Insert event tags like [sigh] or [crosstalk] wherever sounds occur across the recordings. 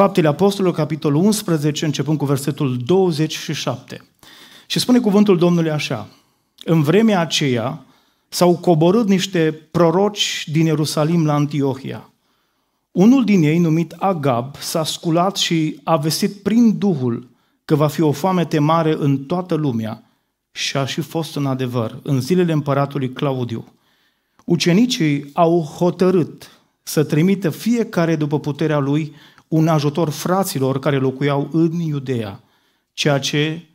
Faptele Apostolului, capitolul 11, începând cu versetul 27. Și spune cuvântul Domnului așa, în vremea aceea s-au coborât niște proroci din Ierusalim la Antiohia. Unul din ei, numit Agab, s-a sculat și a vestit prin Duhul că va fi o foamete mare în toată lumea și a și fost în adevăr în zilele împăratului Claudiu. Ucenicii au hotărât să trimită fiecare după puterea lui un ajutor fraților care locuiau în Iudea, ceea ce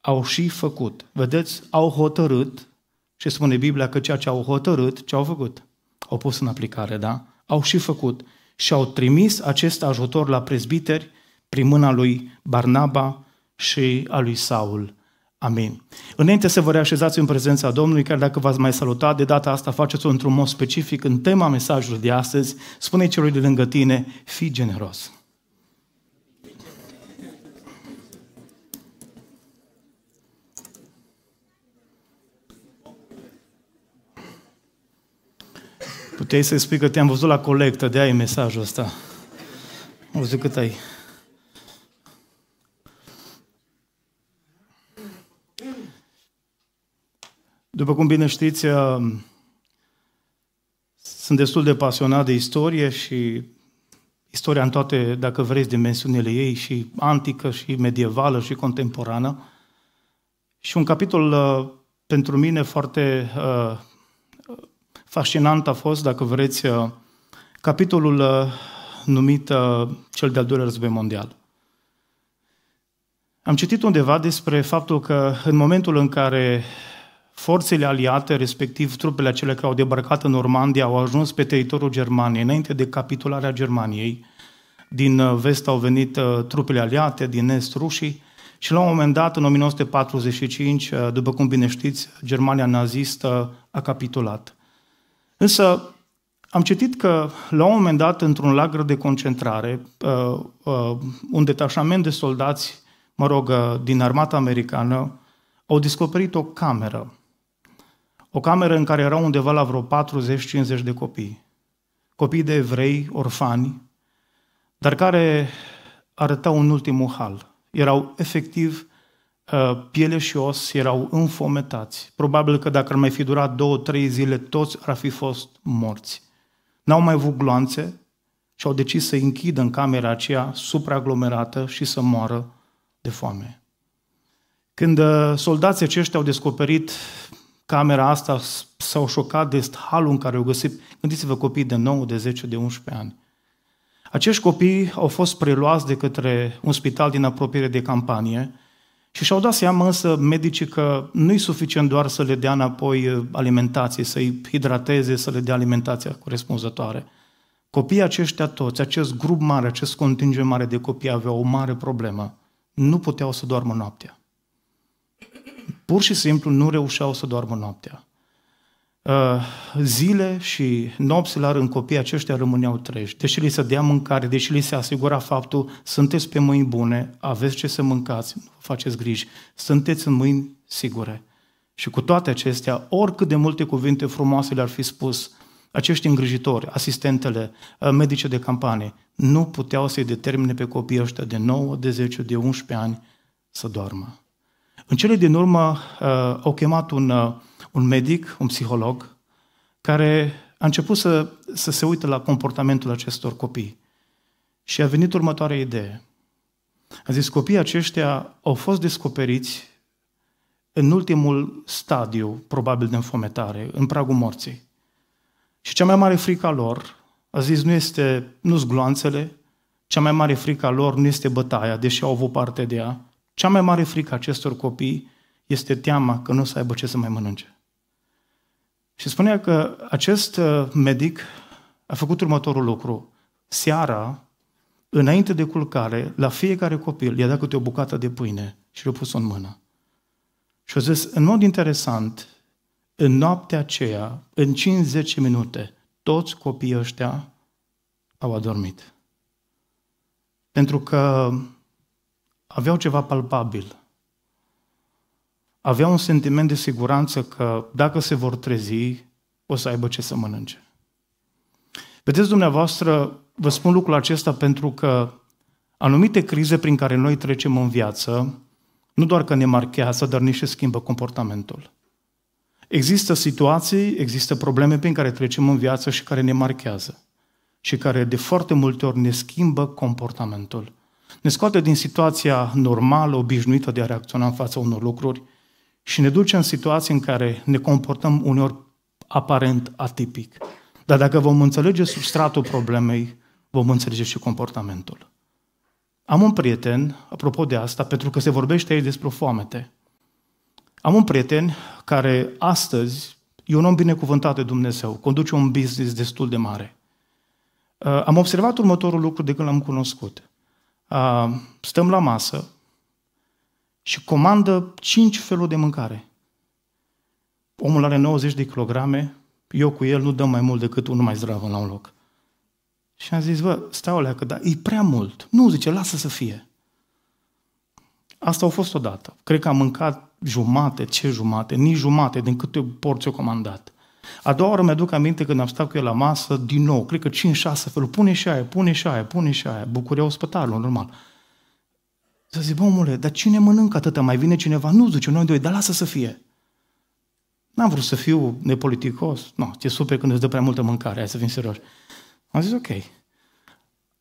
au și făcut. Vedeți, au hotărât, și spune Biblia că ceea ce au hotărât, ce au făcut? Au pus în aplicare, da? Au și făcut. Și au trimis acest ajutor la prezbiteri prin mâna lui Barnaba și a lui Saul. Amin. Înainte să vă reașezați în prezența Domnului, chiar dacă v-ați mai salutat, de data asta faceți-o într-un mod specific în tema mesajului de astăzi. Spune celui de lângă tine, fii generos. Puteai să-i spui că te-am văzut la colectă, de ai mesajul ăsta. Am văzut cât ai. După cum bine știți, uh, sunt destul de pasionat de istorie și istoria în toate, dacă vreți, dimensiunile ei, și antică, și medievală, și contemporană. Și un capitol uh, pentru mine foarte uh, Fascinant a fost, dacă vreți, uh, capitolul uh, numit uh, cel de-al doilea război mondial. Am citit undeva despre faptul că în momentul în care forțele aliate, respectiv trupele acelea care au debarcat în Normandia, au ajuns pe teritoriul Germaniei, înainte de capitularea Germaniei, din vest au venit trupele aliate, din est rușii, și la un moment dat, în 1945, după cum bine știți, Germania nazistă a capitulat. Însă am citit că la un moment dat, într-un lagăr de concentrare, uh, uh, un detașament de soldați, mă rog, uh, din armata americană, au descoperit o cameră. O cameră în care erau undeva la vreo 40-50 de copii. Copii de evrei, orfani, dar care arătau un ultimul hal. Erau efectiv Uh, piele și os erau înfometați. Probabil că dacă ar mai fi durat două, trei zile, toți ar fi fost morți. N-au mai avut gloanțe și au decis să închidă în camera aceea supraaglomerată și să moară de foame. Când uh, soldații aceștia au descoperit camera asta, s-au șocat de halul în care au găsit. Gândiți-vă copii de 9, de 10, de 11 ani. Acești copii au fost preluați de către un spital din apropiere de campanie, și și-au dat seama însă medicii că nu-i suficient doar să le dea înapoi uh, alimentație, să-i hidrateze, să le dea alimentația corespunzătoare. Copiii aceștia toți, acest grup mare, acest contingent mare de copii avea o mare problemă. Nu puteau să doarmă noaptea. Pur și simplu nu reușeau să doarmă noaptea. Uh, zile și nopți la rând copiii aceștia rămâneau treji. Deși li se dea mâncare, deși li se asigura faptul sunteți pe mâini bune, aveți ce să mâncați, nu faceți griji, sunteți în mâini sigure. Și cu toate acestea, oricât de multe cuvinte frumoase le-ar fi spus acești îngrijitori, asistentele, uh, medice de campanie, nu puteau să-i determine pe copiii ăștia de 9, de 10, de 11 ani să doarmă. În cele din urmă uh, au chemat un un medic, un psiholog, care a început să, să se uită la comportamentul acestor copii. Și a venit următoarea idee. A zis, copiii aceștia au fost descoperiți în ultimul stadiu, probabil, de înfometare, în pragul morții. Și cea mai mare frică a lor, a zis, nu este, nu gloanțele, cea mai mare frică a lor nu este bătaia, deși au avut parte de ea. Cea mai mare frică a acestor copii este teama că nu o să aibă ce să mai mănânce. Și spunea că acest uh, medic a făcut următorul lucru. Seara, înainte de culcare, la fiecare copil i-a dat câte o bucată de pâine și l a pus în mână. Și a zis, în mod interesant, în noaptea aceea, în 5-10 minute, toți copiii ăștia au adormit. Pentru că aveau ceva palpabil avea un sentiment de siguranță că dacă se vor trezi, o să aibă ce să mănânce. Vedeți dumneavoastră, vă spun lucrul acesta pentru că anumite crize prin care noi trecem în viață, nu doar că ne marchează, dar nici schimbă comportamentul. Există situații, există probleme prin care trecem în viață și care ne marchează și care de foarte multe ori ne schimbă comportamentul. Ne scoate din situația normală, obișnuită de a reacționa în fața unor lucruri și ne duce în situații în care ne comportăm uneori aparent atipic. Dar dacă vom înțelege substratul problemei, vom înțelege și comportamentul. Am un prieten, apropo de asta, pentru că se vorbește aici despre foamete. Am un prieten care astăzi e un om binecuvântat de Dumnezeu, conduce un business destul de mare. Uh, am observat următorul lucru de când l-am cunoscut. Uh, stăm la masă, și comandă cinci feluri de mâncare. Omul are 90 de kilograme, eu cu el nu dăm mai mult decât unul mai zdrav la un loc. Și am zis, vă, stai o că da, e prea mult. Nu, zice, lasă să fie. Asta a fost odată. Cred că am mâncat jumate, ce jumate, nici jumate din câte porți o comandat. A doua oară mi-aduc aminte când am stat cu el la masă, din nou, cred că 5-6 feluri, pune și aia, pune și aia, pune și aia, bucuria ospătarilor, normal. Să zic, omule, dar cine mănâncă atâta? Mai vine cineva? Nu, zice, noi doi, dar lasă să fie. N-am vrut să fiu nepoliticos. Nu, no, te super când îți dă prea multă mâncare, hai să fim serios. Am zis, ok.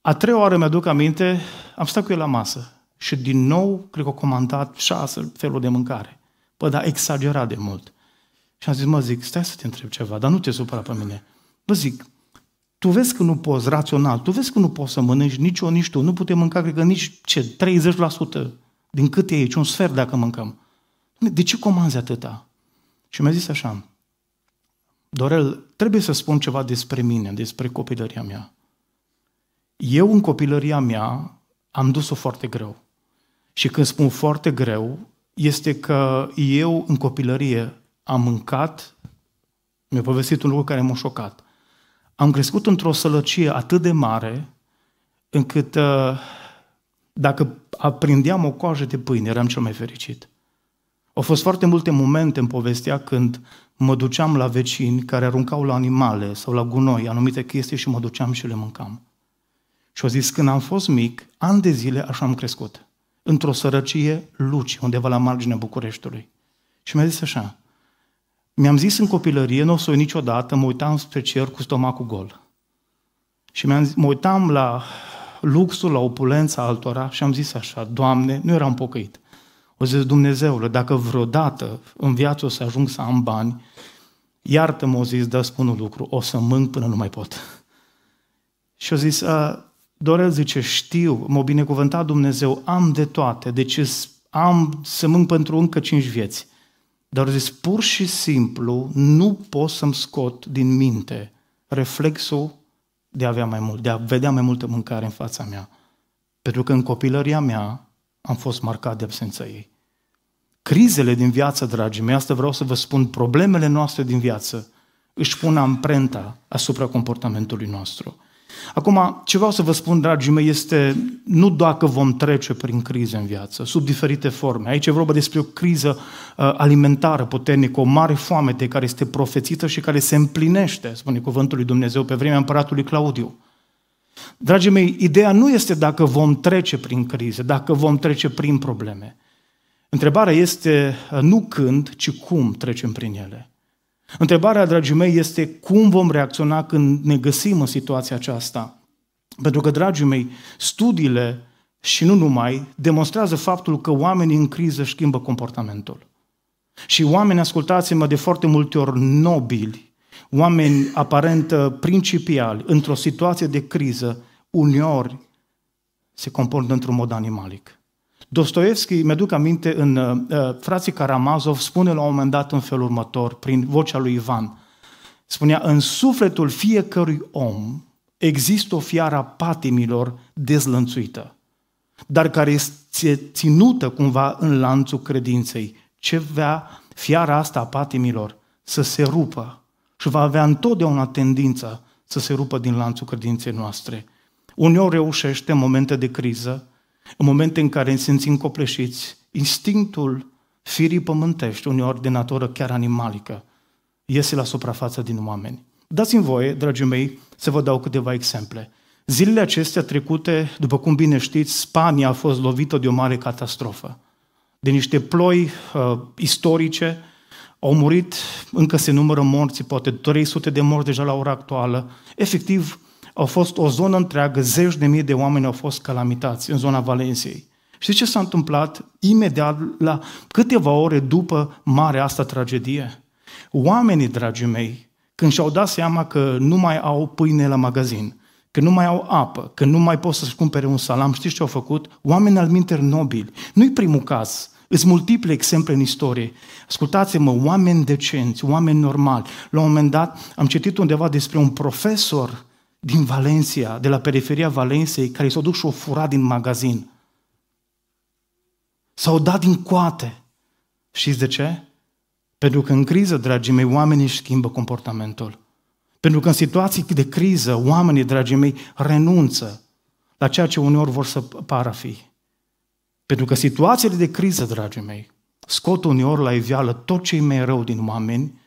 A treia oară mi-aduc aminte, am stat cu el la masă și din nou, cred că a comandat șase feluri de mâncare. Păi, dar exagerat de mult. Și am zis, mă, zic, stai să te întreb ceva, dar nu te supăra pe mine. Vă zic, tu vezi că nu poți, rațional, tu vezi că nu poți să mănânci nici eu, nici tu, nu putem mânca, cred că nici ce, 30% din cât e aici, un sfert dacă mâncăm. De ce comanzi atâta? Și mi-a zis așa, Dorel, trebuie să spun ceva despre mine, despre copilăria mea. Eu în copilăria mea am dus-o foarte greu. Și când spun foarte greu, este că eu în copilărie am mâncat, mi-a povestit un lucru care m-a șocat am crescut într-o sălăcie atât de mare, încât uh, dacă aprindeam o coajă de pâine, eram cel mai fericit. Au fost foarte multe momente în povestea când mă duceam la vecini care aruncau la animale sau la gunoi anumite chestii și mă duceam și le mâncam. Și au zis, când am fost mic, ani de zile așa am crescut, într-o sărăcie luci, undeva la marginea Bucureștiului. Și mi-a zis așa, mi-am zis în copilărie, nu o să niciodată, mă uitam spre cer cu stomacul gol. Și mă uitam la luxul, la opulența altora și am zis așa, Doamne, nu eram pocăit. O zis, Dumnezeule, dacă vreodată în viață o să ajung să am bani, iartă-mă, o zis, dă spun un lucru, o să mânc până nu mai pot. Și o zis, Dorel zice, știu, m-a binecuvântat Dumnezeu, am de toate, deci am să mânc pentru încă cinci vieți. Dar zis, pur și simplu, nu pot să-mi scot din minte reflexul de a avea mai mult, de a vedea mai multă mâncare în fața mea. Pentru că în copilăria mea am fost marcat de absența ei. Crizele din viață, dragii mei, asta vreau să vă spun, problemele noastre din viață își pun amprenta asupra comportamentului nostru. Acum, ce vreau să vă spun, dragii mei, este nu doar că vom trece prin crize în viață, sub diferite forme. Aici e vorba despre o criză uh, alimentară puternică, o mare foamete care este profețită și care se împlinește, spune cuvântul lui Dumnezeu, pe vremea împăratului Claudiu. Dragii mei, ideea nu este dacă vom trece prin crize, dacă vom trece prin probleme. Întrebarea este uh, nu când, ci cum trecem prin ele. Întrebarea, dragii mei, este cum vom reacționa când ne găsim în situația aceasta. Pentru că, dragii mei, studiile și nu numai, demonstrează faptul că oamenii în criză schimbă comportamentul. Și oameni, ascultați-mă, de foarte multe ori nobili, oameni aparent uh, principiali, într-o situație de criză, uneori se comportă într-un mod animalic. Dostoevski, mi-aduc aminte, în uh, uh, Frații Karamazov spune la un moment dat în felul următor, prin vocea lui Ivan, spunea, în sufletul fiecărui om există o fiară a patimilor dezlănțuită, dar care este ținută cumva în lanțul credinței. Ce vrea fiara asta a patimilor? Să se rupă și va avea întotdeauna tendința să se rupă din lanțul credinței noastre. Uneori reușește în momente de criză, în momente în care ne simțim copleșiți, instinctul firii pământești, uneori de natură chiar animalică, iese la suprafață din oameni. Dați-mi voie, dragii mei, să vă dau câteva exemple. Zilele acestea trecute, după cum bine știți, Spania a fost lovită de o mare catastrofă. De niște ploi uh, istorice, au murit, încă se numără morți, poate 300 de morți deja la ora actuală. Efectiv, au fost o zonă întreagă, zeci de mii de oameni au fost calamitați în zona Valenției. Știți ce s-a întâmplat imediat la câteva ore după marea asta tragedie? Oamenii, dragii mei, când și-au dat seama că nu mai au pâine la magazin, că nu mai au apă, că nu mai pot să-și cumpere un salam, știți ce au făcut? Oameni al minter nobili. Nu-i primul caz. Îți multiple exemple în istorie. Ascultați-mă, oameni decenți, oameni normali. La un moment dat am citit undeva despre un profesor din Valencia, de la periferia Valenției, care s-au dus și o furat din magazin. S-au dat din coate. Și de ce? Pentru că în criză, dragii mei, oamenii își schimbă comportamentul. Pentru că în situații de criză, oamenii, dragii mei, renunță la ceea ce uneori vor să pară fi. Pentru că situațiile de criză, dragii mei, scot uneori la iveală tot ce e mai rău din oameni,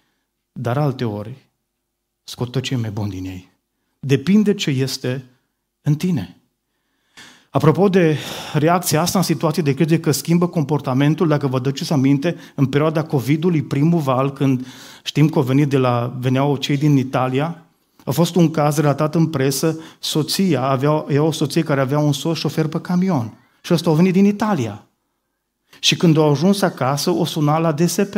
dar alte ori scot tot ce e mai bun din ei. Depinde ce este în tine. Apropo de reacția asta în situație de crede că schimbă comportamentul, dacă vă duceți aminte, în perioada COVID-ului, primul val, când știm că au venit de la, veneau cei din Italia, a fost un caz relatat în presă, soția, avea, era o soție care avea un soț șofer pe camion. Și ăsta a venit din Italia. Și când au ajuns acasă, o suna la DSP.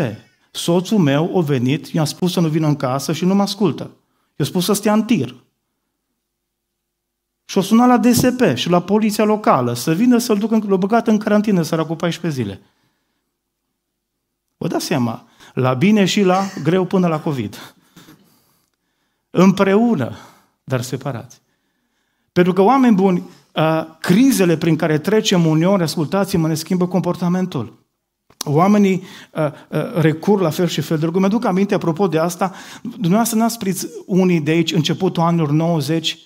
Soțul meu a venit, i-a spus să nu vină în casă și nu mă ascultă. I-a spus să stea în tir. Și o sunat la DSP și la poliția locală să vină să-l ducă, l-o băgat în carantină, să cu 14 zile. Vă dați seama, la bine și la greu până la COVID. Împreună, dar separați. Pentru că, oameni buni, crizele prin care trecem uneori, ascultați-mă, ne schimbă comportamentul. Oamenii recurg recur la fel și fel de rugăciune. Mi-aduc aminte, apropo de asta, dumneavoastră n-ați unii de aici începutul anilor 90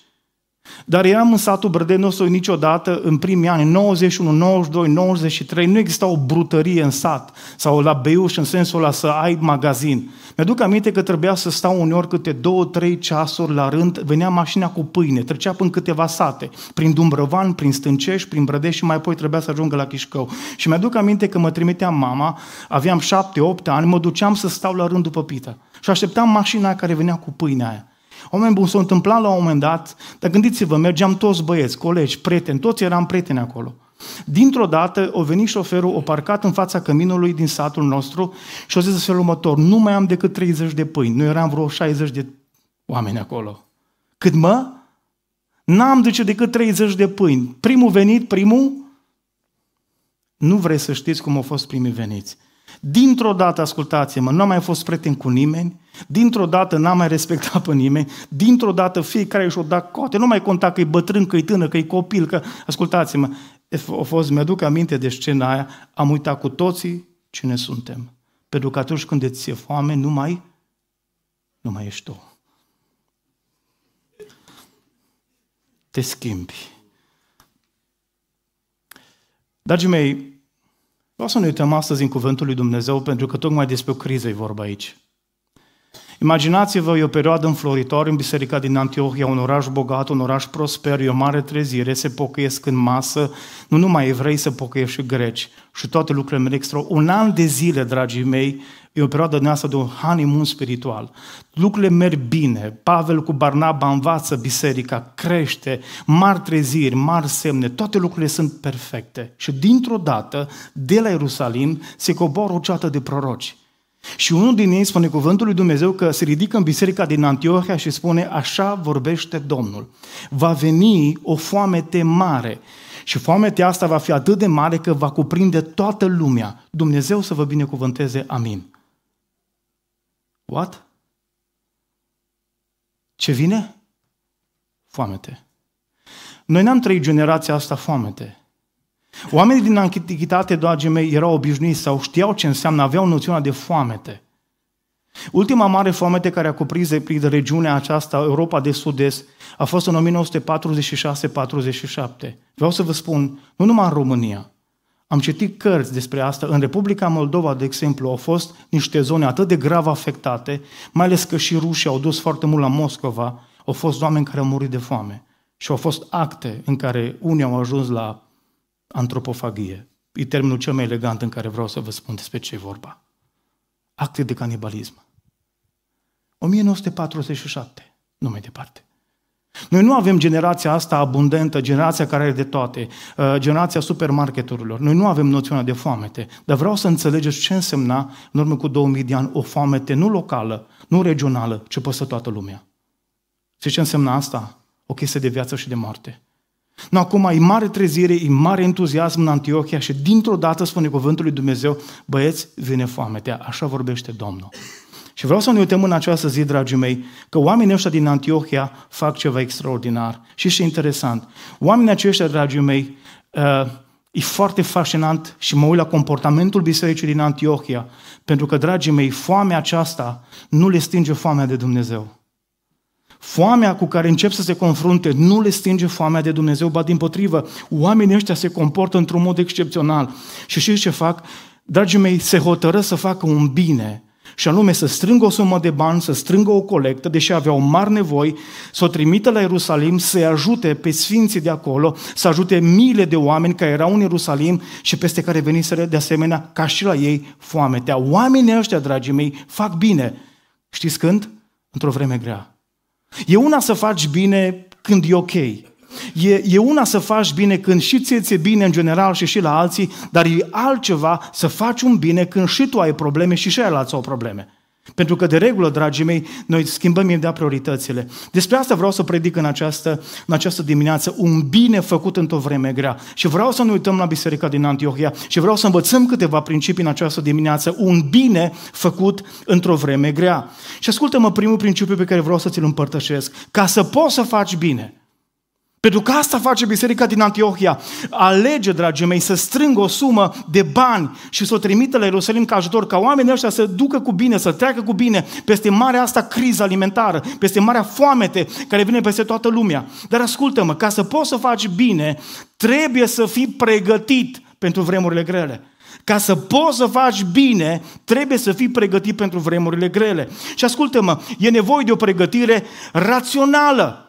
dar eram în satul Brădenosului niciodată, în primii ani, 91, 92, 93, nu exista o brutărie în sat sau la Beiuș în sensul ăla să ai magazin. Mi-aduc aminte că trebuia să stau uneori câte două, trei ceasuri la rând, venea mașina cu pâine, trecea până câteva sate, prin Dumbrăvan, prin Stâncești, prin Brădeș și mai apoi trebuia să ajungă la Chișcău. Și mi-aduc aminte că mă trimitea mama, aveam șapte, opt ani, mă duceam să stau la rând după pita. Și așteptam mașina care venea cu pâinea aia. Oameni buni, s-a întâmplat la un moment dat, dar gândiți-vă, mergeam toți băieți, colegi, prieteni, toți eram prieteni acolo. Dintr-o dată, o venit șoferul, o parcat în fața căminului din satul nostru și o zis în felul următor, nu mai am decât 30 de pâini, Nu eram vreo 60 de oameni acolo. Cât mă? N-am de ce decât 30 de pâini. Primul venit, primul? Nu vreți să știți cum au fost primii veniți. Dintr-o dată, ascultați-mă, nu am mai fost prieten cu nimeni, Dintr-o dată n-a mai respectat pe nimeni, dintr-o dată fiecare și-o dat coate, nu mai conta că e bătrân, că e tână, că e copil, că... Ascultați-mă, a fost, mi-aduc aminte de scena aia, am uitat cu toții cine suntem. Pentru că atunci când îți e foame, nu mai, nu mai ești tu. Te schimbi. Dragii mei, vreau să ne uităm astăzi în Cuvântul lui Dumnezeu, pentru că tocmai despre o criză e vorba aici. Imaginați-vă, e o perioadă înfloritoare în biserica din Antiohia, un oraș bogat, un oraș prosper, e o mare trezire, se pocăiesc în masă, nu numai evrei se pocăiesc și greci și toate lucrurile merg extra. Un an de zile, dragii mei, e o perioadă de de un honeymoon spiritual. Lucrurile merg bine, Pavel cu Barnaba învață biserica, crește, mari treziri, mari semne, toate lucrurile sunt perfecte. Și dintr-o dată, de la Ierusalim, se coboară o ceată de proroci și unul din ei spune cuvântul lui Dumnezeu că se ridică în biserica din Antiohia și spune așa vorbește Domnul. Va veni o foamete mare și foametea asta va fi atât de mare că va cuprinde toată lumea. Dumnezeu să vă binecuvânteze. Amin. What? Ce vine? Foamete. Noi n-am trăit generația asta foamete. Oamenii din antichitate, dragii mei, erau obișnuiți sau știau ce înseamnă, aveau noțiunea de foamete. Ultima mare foamete care a cuprins de, regiunea aceasta, Europa de Sud-Est, a fost în 1946-47. Vreau să vă spun, nu numai în România, am citit cărți despre asta. În Republica Moldova, de exemplu, au fost niște zone atât de grav afectate, mai ales că și rușii au dus foarte mult la Moscova, au fost oameni care au murit de foame. Și au fost acte în care unii au ajuns la antropofagie. E termenul cel mai elegant în care vreau să vă spun despre ce e vorba. Acte de canibalism. 1947, nu mai departe. Noi nu avem generația asta abundentă, generația care are de toate, uh, generația supermarketurilor. Noi nu avem noțiunea de foamete, dar vreau să înțelegeți ce însemna în urmă cu 2000 de ani o foamete nu locală, nu regională, ci păsă toată lumea. Și ce însemna asta? O chestie de viață și de moarte. Nu, acum e mare trezire, e mare entuziasm în Antiochia și dintr-o dată spune cuvântul lui Dumnezeu, băieți, vine foametea, așa vorbește Domnul. Și vreau să ne uităm în această zi, dragii mei, că oamenii ăștia din Antiochia fac ceva extraordinar. Și și interesant. Oamenii aceștia, dragii mei, uh, e foarte fascinant și mă uit la comportamentul bisericii din Antiochia, pentru că, dragii mei, foamea aceasta nu le stinge foamea de Dumnezeu. Foamea cu care încep să se confrunte nu le stinge foamea de Dumnezeu, ba din potrivă, oamenii ăștia se comportă într-un mod excepțional. Și știți ce fac? Dragii mei, se hotără să facă un bine și anume să strângă o sumă de bani, să strângă o colectă, deși aveau mari nevoi, să o trimită la Ierusalim, să-i ajute pe sfinții de acolo, să ajute miile de oameni care erau în Ierusalim și peste care veniseră de asemenea ca și la ei foametea. Oamenii ăștia, dragii mei, fac bine. Știți când? Într-o vreme grea. E una să faci bine când e ok. E, e una să faci bine când și ție ți-e bine în general și și la alții, dar e altceva să faci un bine când și tu ai probleme și și alții au probleme. Pentru că, de regulă, dragii mei, noi schimbăm imediat prioritățile. Despre asta vreau să predic în această, în această dimineață, un bine făcut într-o vreme grea. Și vreau să ne uităm la Biserica din Antiohia și vreau să învățăm câteva principii în această dimineață, un bine făcut într-o vreme grea. Și ascultă-mă primul principiu pe care vreau să ți-l împărtășesc. Ca să poți să faci bine, pentru că asta face biserica din Antiohia. Alege, dragii mei, să strângă o sumă de bani și să o trimită la Ierusalim ca ajutor, ca oamenii ăștia să ducă cu bine, să treacă cu bine peste marea asta criză alimentară, peste marea foamete care vine peste toată lumea. Dar ascultă-mă, ca să poți să faci bine, trebuie să fii pregătit pentru vremurile grele. Ca să poți să faci bine, trebuie să fii pregătit pentru vremurile grele. Și ascultă-mă, e nevoie de o pregătire rațională.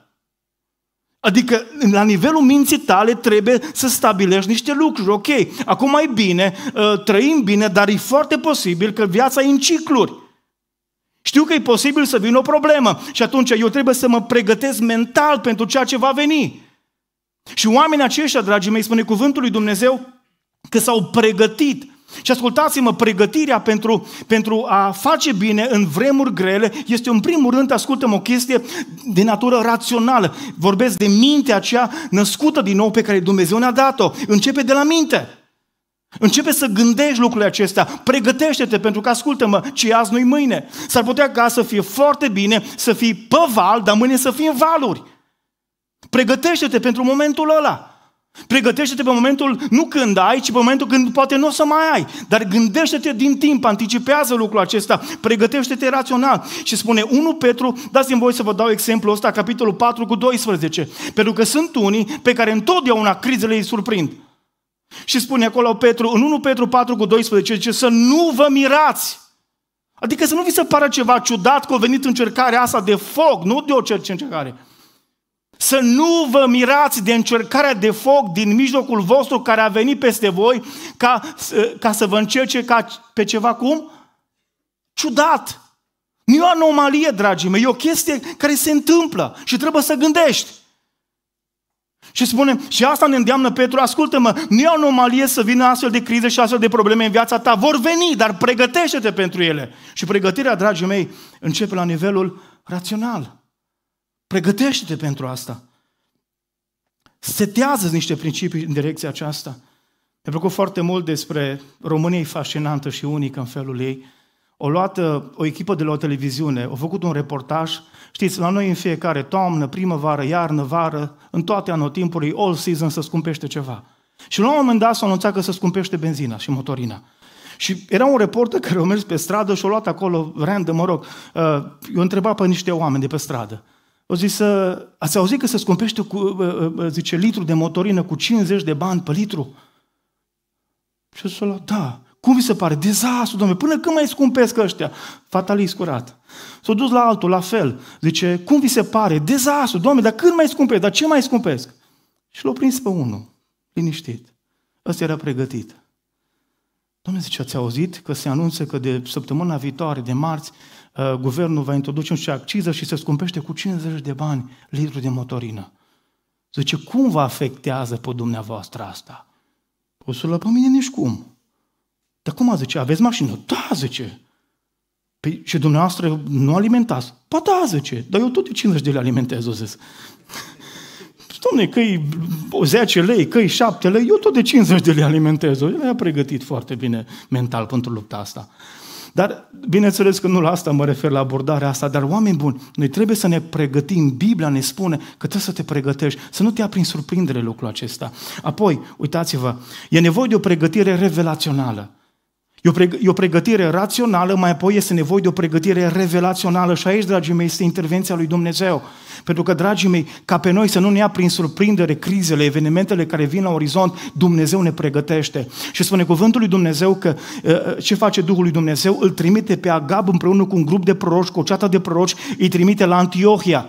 Adică la nivelul minții tale trebuie să stabilești niște lucruri. Ok, acum e bine, ă, trăim bine, dar e foarte posibil că viața e în cicluri. Știu că e posibil să vină o problemă și atunci eu trebuie să mă pregătesc mental pentru ceea ce va veni. Și oamenii aceștia, dragii mei, spune cuvântul lui Dumnezeu, că s-au pregătit și ascultați-mă, pregătirea pentru, pentru a face bine în vremuri grele este în primul rând, ascultăm o chestie de natură rațională. Vorbesc de mintea aceea născută din nou pe care Dumnezeu ne-a dat-o. Începe de la minte. Începe să gândești lucrurile acestea, pregătește-te pentru că, ascultă-mă, ce azi nu mâine. S-ar putea ca să fie foarte bine, să fii pe val, dar mâine să fii în valuri. Pregătește-te pentru momentul ăla. Pregătește-te pe momentul nu când ai, ci pe momentul când poate nu o să mai ai. Dar gândește-te din timp, anticipează lucrul acesta, pregătește-te rațional. Și spune 1 Petru, dați-mi voi să vă dau exemplul ăsta, capitolul 4 cu 12. Pentru că sunt unii pe care întotdeauna crizele îi surprind. Și spune acolo Petru, în 1 Petru 4 cu 12, zice să nu vă mirați. Adică să nu vi se pară ceva ciudat că a venit încercarea asta de foc, nu de orice încercare. Să nu vă mirați de încercarea de foc din mijlocul vostru care a venit peste voi ca, ca să vă încerce ca pe ceva cum? Ciudat. Nu e o anomalie, dragii mei, e o chestie care se întâmplă și trebuie să gândești. Și spune, și asta ne îndeamnă Petru, ascultă-mă, nu e o anomalie să vină astfel de crize și astfel de probleme în viața ta. Vor veni, dar pregătește-te pentru ele. Și pregătirea, dragii mei, începe la nivelul rațional. Pregătește-te pentru asta. Setează niște principii în direcția aceasta. Mi-a plăcut foarte mult despre România fascinantă și unică în felul ei. O luat o echipă de la o televiziune, au făcut un reportaj. Știți, la noi în fiecare toamnă, primăvară, iarnă, vară, în toate anotimpurile, all season se scumpește ceva. Și la un moment dat s-a anunțat că se scumpește benzina și motorina. Și era un reporter care a mers pe stradă și a luat acolo, random, mă rog, uh, i-a întrebat pe niște oameni de pe stradă. O zis, să... ați auzit că se scumpește, cu, zice, litru de motorină cu 50 de bani pe litru? Și eu zis, da. Cum vi se pare? Dezastru, domnule, până când mai scumpesc ăștia? Fatalist curat. S-a dus la altul, la fel. Zice, cum vi se pare? Dezastru, domnule, dar când mai scumpesc? Dar ce mai scumpesc? Și l-a prins pe unul, liniștit. Ăsta era pregătit. Domnule, zice, ați auzit că se anunță că de săptămâna viitoare, de marți, Uh, guvernul va introduce și acciză și se scumpește cu 50 de bani litru de motorină. Zice, cum vă afectează pe dumneavoastră asta? să pe mine nici cum. Dar cum a zice, aveți mașină? Da, zice. Păi, și dumneavoastră nu alimentați? Pa da, zice, dar eu tot de 50 de lei alimentez, o zis. [laughs] Dom'le, că 10 lei, că 7 lei, eu tot de 50 de lei alimentez. El a pregătit foarte bine mental pentru lupta asta. Dar, bineînțeles că nu la asta mă refer, la abordarea asta, dar oameni buni, noi trebuie să ne pregătim. Biblia ne spune că trebuie să te pregătești, să nu te ia prin surprindere lucrul acesta. Apoi, uitați-vă, e nevoie de o pregătire revelațională. E o pregătire rațională, mai apoi este nevoie de o pregătire revelațională și aici, dragii mei, este intervenția lui Dumnezeu. Pentru că, dragii mei, ca pe noi să nu ne ia prin surprindere crizele, evenimentele care vin la orizont, Dumnezeu ne pregătește. Și spune cuvântul lui Dumnezeu că ă, ă, ce face Duhul lui Dumnezeu? Îl trimite pe Agab împreună cu un grup de proroci, cu o ceată de proroci, îi trimite la Antiohia.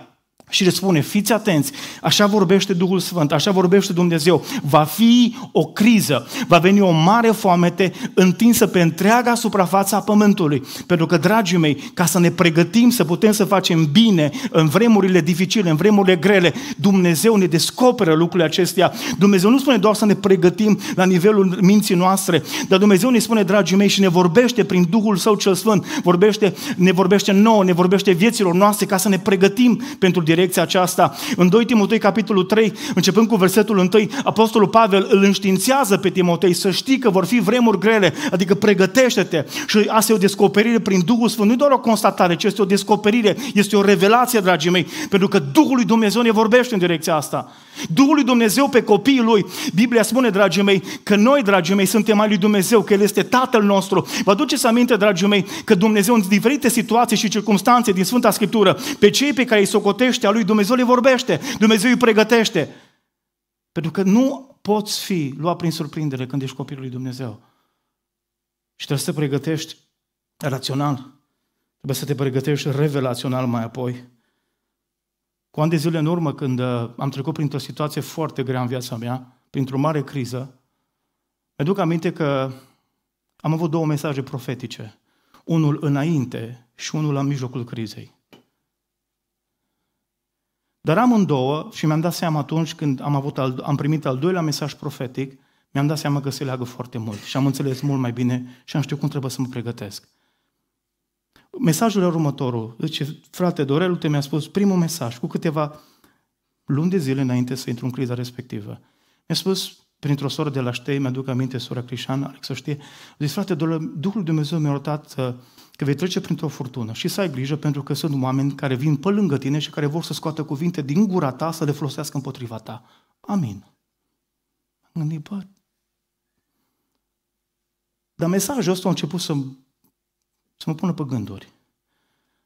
Și le spune, fiți atenți, așa vorbește Duhul Sfânt, așa vorbește Dumnezeu. Va fi o criză, va veni o mare foamete întinsă pe întreaga suprafață a pământului. Pentru că, dragii mei, ca să ne pregătim, să putem să facem bine în vremurile dificile, în vremurile grele, Dumnezeu ne descoperă lucrurile acestea. Dumnezeu nu spune doar să ne pregătim la nivelul minții noastre, dar Dumnezeu ne spune, dragii mei, și ne vorbește prin Duhul Său cel Sfânt, vorbește, ne vorbește nouă, ne vorbește vieților noastre ca să ne pregătim pentru direcția direcția aceasta. În 2 Timotei, capitolul 3, începând cu versetul 1, Apostolul Pavel îl înștiințează pe Timotei să știi că vor fi vremuri grele, adică pregătește-te. Și asta e o descoperire prin Duhul Sfânt, nu doar o constatare, ci este o descoperire, este o revelație, dragii mei, pentru că Duhul lui Dumnezeu ne vorbește în direcția asta. Duhul lui Dumnezeu pe copiii lui. Biblia spune, dragii mei, că noi, dragii mei, suntem ai lui Dumnezeu, că El este Tatăl nostru. Vă aduceți aminte, dragii mei, că Dumnezeu în diferite situații și circunstanțe din Sfânta Scriptură, pe cei pe care îi socotește legea lui, Dumnezeu le vorbește, Dumnezeu îi pregătește. Pentru că nu poți fi luat prin surprindere când ești copilul lui Dumnezeu. Și trebuie să te pregătești rațional. Trebuie să te pregătești revelațional mai apoi. Cu ani de zile în urmă, când uh, am trecut printr-o situație foarte grea în viața mea, printr-o mare criză, mi-aduc aminte că am avut două mesaje profetice. Unul înainte și unul la mijlocul crizei. Dar amândouă, și mi-am dat seama atunci când am, avut al, am primit al doilea mesaj profetic, mi-am dat seama că se leagă foarte mult și am înțeles mult mai bine și am știut cum trebuie să mă pregătesc. Mesajul următor, următorul. Zice, frate Dorelu, te mi-a spus primul mesaj cu câteva luni de zile înainte să intru în criza respectivă. Mi-a spus, printr-o soră de la Ștei, mi-aduc aminte, sora Crișan, Alex să știe, zice, frate, Dorelu, Duhul Dumnezeu mi-a arătat uh, că vei trece printr-o furtună și să ai grijă pentru că sunt oameni care vin pe lângă tine și care vor să scoată cuvinte din gura ta să le folosească împotriva ta. Amin. Am bă, dar mesajul ăsta a început să, să mă pună pe gânduri.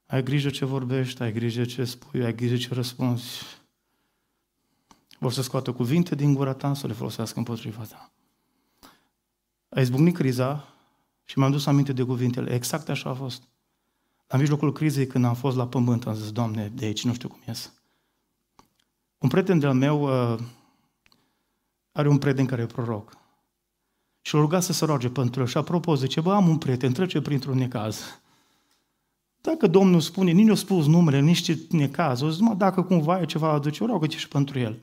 Ai grijă ce vorbești, ai grijă ce spui, ai grijă ce răspunzi. Vor să scoată cuvinte din gura ta, să le folosească împotriva ta. Ai zbucnit criza și m am dus aminte de cuvintele. Exact așa a fost. La mijlocul crizei, când am fost la pământ, am zis, Doamne, de aici nu știu cum ies. Un prieten de-al meu uh, are un prieten care e proroc. Și l-a rugat să se roage pentru el. Și apropo, zice, bă, am un prieten, trece printr-un necaz. Dacă Domnul spune, nici nu spus numele, nici necaz, o zice, mă, dacă cumva e ceva aduce, o rogă și pentru el.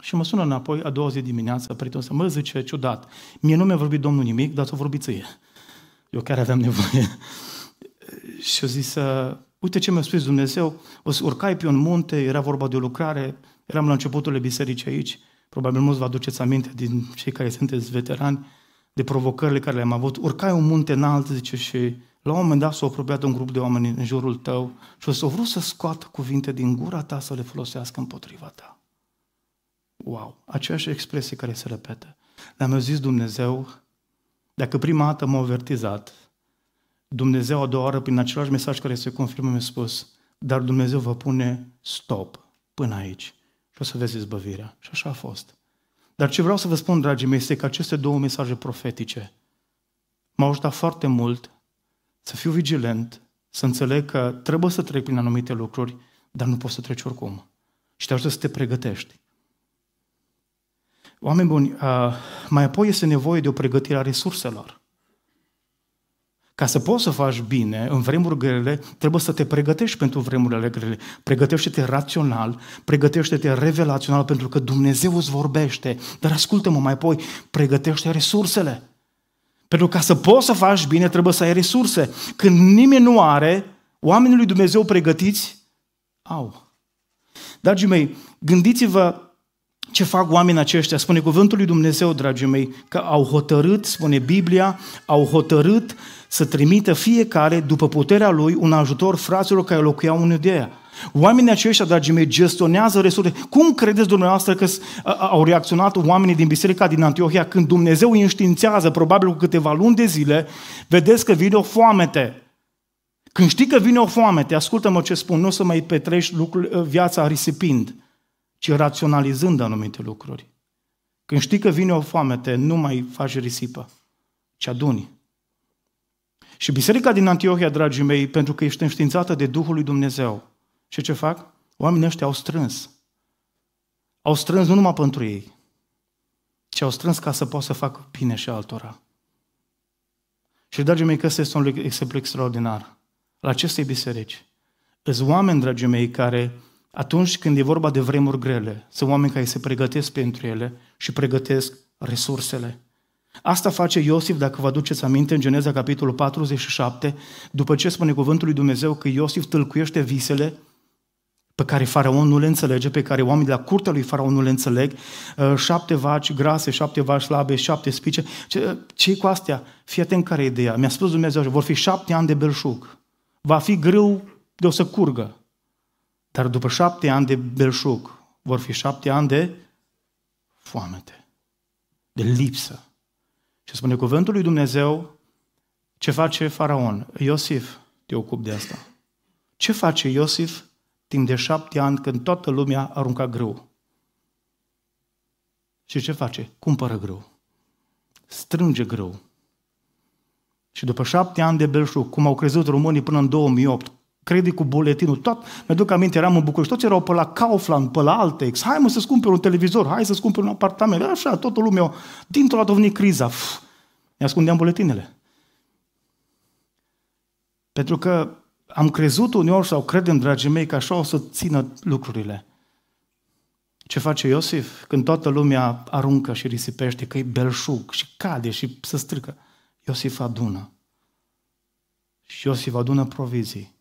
Și mă sună înapoi a doua zi dimineață, prietenul să mă zice, ciudat, mie nu mi-a vorbit Domnul nimic, dar s a vorbit ție eu care aveam nevoie. [laughs] și eu zis, ă, uite ce mi-a spus Dumnezeu, o să urcai pe un munte, era vorba de o lucrare, eram la începutul bisericii aici, probabil mulți vă aduceți aminte din cei care sunteți veterani, de provocările care le-am avut. Urcai un munte înalt, zice, și la un moment dat s-a apropiat un grup de oameni în jurul tău și o să vrut să scoată cuvinte din gura ta să le folosească împotriva ta. Wow! Aceeași expresie care se repetă. Dar mi-a zis Dumnezeu, dacă prima dată m-a avertizat, Dumnezeu a doua oară, prin același mesaj care se confirmă, mi-a spus, dar Dumnezeu vă pune stop până aici și o să vezi izbăvirea. Și așa a fost. Dar ce vreau să vă spun, dragii mei, este că aceste două mesaje profetice m-au ajutat foarte mult să fiu vigilent, să înțeleg că trebuie să trec prin anumite lucruri, dar nu poți să treci oricum. Și te ajută să te pregătești. Oameni buni, uh, mai apoi este nevoie de o pregătire a resurselor. Ca să poți să faci bine în vremuri grele, trebuie să te pregătești pentru vremurile grele. Pregătește-te rațional, pregătește-te revelațional, pentru că Dumnezeu îți vorbește. Dar ascultă-mă mai apoi, pregătește resursele. Pentru ca să poți să faci bine, trebuie să ai resurse. Când nimeni nu are, oamenii lui Dumnezeu pregătiți au. Dragii mei, gândiți-vă ce fac oamenii aceștia? Spune cuvântul lui Dumnezeu, dragii mei, că au hotărât, spune Biblia, au hotărât să trimită fiecare, după puterea lui, un ajutor fraților care locuiau în Iudea. Oamenii aceștia, dragii mei, gestionează resurse. Cum credeți dumneavoastră că au reacționat oamenii din biserica din Antiohia când Dumnezeu îi înștiințează, probabil cu câteva luni de zile, vedeți că vine o foamete. Când știi că vine o foamete, ascultă-mă ce spun, nu o să mai petrești lucrul, viața risipind ci raționalizând anumite lucruri. Când știi că vine o foamete, nu mai faci risipă, ci aduni. Și biserica din Antiohia, dragii mei, pentru că ești înștiințată de Duhul lui Dumnezeu, și ce fac? Oamenii ăștia au strâns. Au strâns nu numai pentru ei, ci au strâns ca să poată să facă bine și altora. Și, dragii mei, că este un exemplu extraordinar. La acestei biserici, îți oameni, dragii mei, care atunci când e vorba de vremuri grele, sunt oameni care se pregătesc pentru ele și pregătesc resursele. Asta face Iosif, dacă vă aduceți aminte, în Geneza, capitolul 47, după ce spune cuvântul lui Dumnezeu că Iosif tâlcuiește visele pe care faraonul nu le înțelege, pe care oamenii de la curtea lui faraon nu le înțeleg, ă, șapte vaci grase, șapte vaci slabe, șapte spice. ce cu astea? Fii atent care e ideea. Mi-a spus Dumnezeu, vor fi șapte ani de belșug. Va fi greu de o să curgă. Dar după șapte ani de belșug, vor fi șapte ani de foamete, de lipsă. Și spune cuvântul lui Dumnezeu, ce face faraon? Iosif, te ocup de asta. Ce face Iosif timp de șapte ani când toată lumea arunca grâu? Și ce face? Cumpără grâu. Strânge grâu. Și după șapte ani de belșug, cum au crezut românii până în 2008, cred cu buletinul tot. Mi-aduc aminte, eram în București, toți erau pe la Kaufland, pe la Altex, hai mă să-ți cumperi un televizor, hai să-ți cumperi un apartament, așa, toată lumea, dintr-o dată a venit criza, Pf, ne ascundeam buletinele. Pentru că am crezut uneori sau credem, dragii mei, că așa o să țină lucrurile. Ce face Iosif când toată lumea aruncă și risipește, că e belșug și cade și se strică? Iosif adună. Și Iosif adună provizii.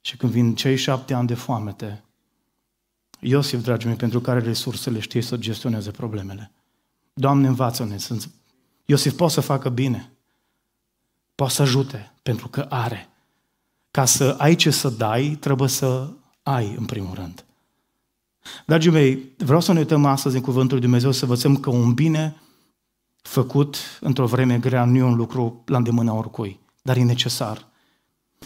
Și când vin cei șapte ani de foamete, Iosif, dragii mei, pentru care resursele știe să gestioneze problemele. Doamne, învață-ne. Sunt... Iosif poate să facă bine. Poate să ajute, pentru că are. Ca să ai ce să dai, trebuie să ai, în primul rând. Dragii mei, vreau să ne uităm astăzi în Cuvântul Lui Dumnezeu să învățăm că un bine făcut într-o vreme grea nu e un lucru la îndemâna oricui, dar e necesar.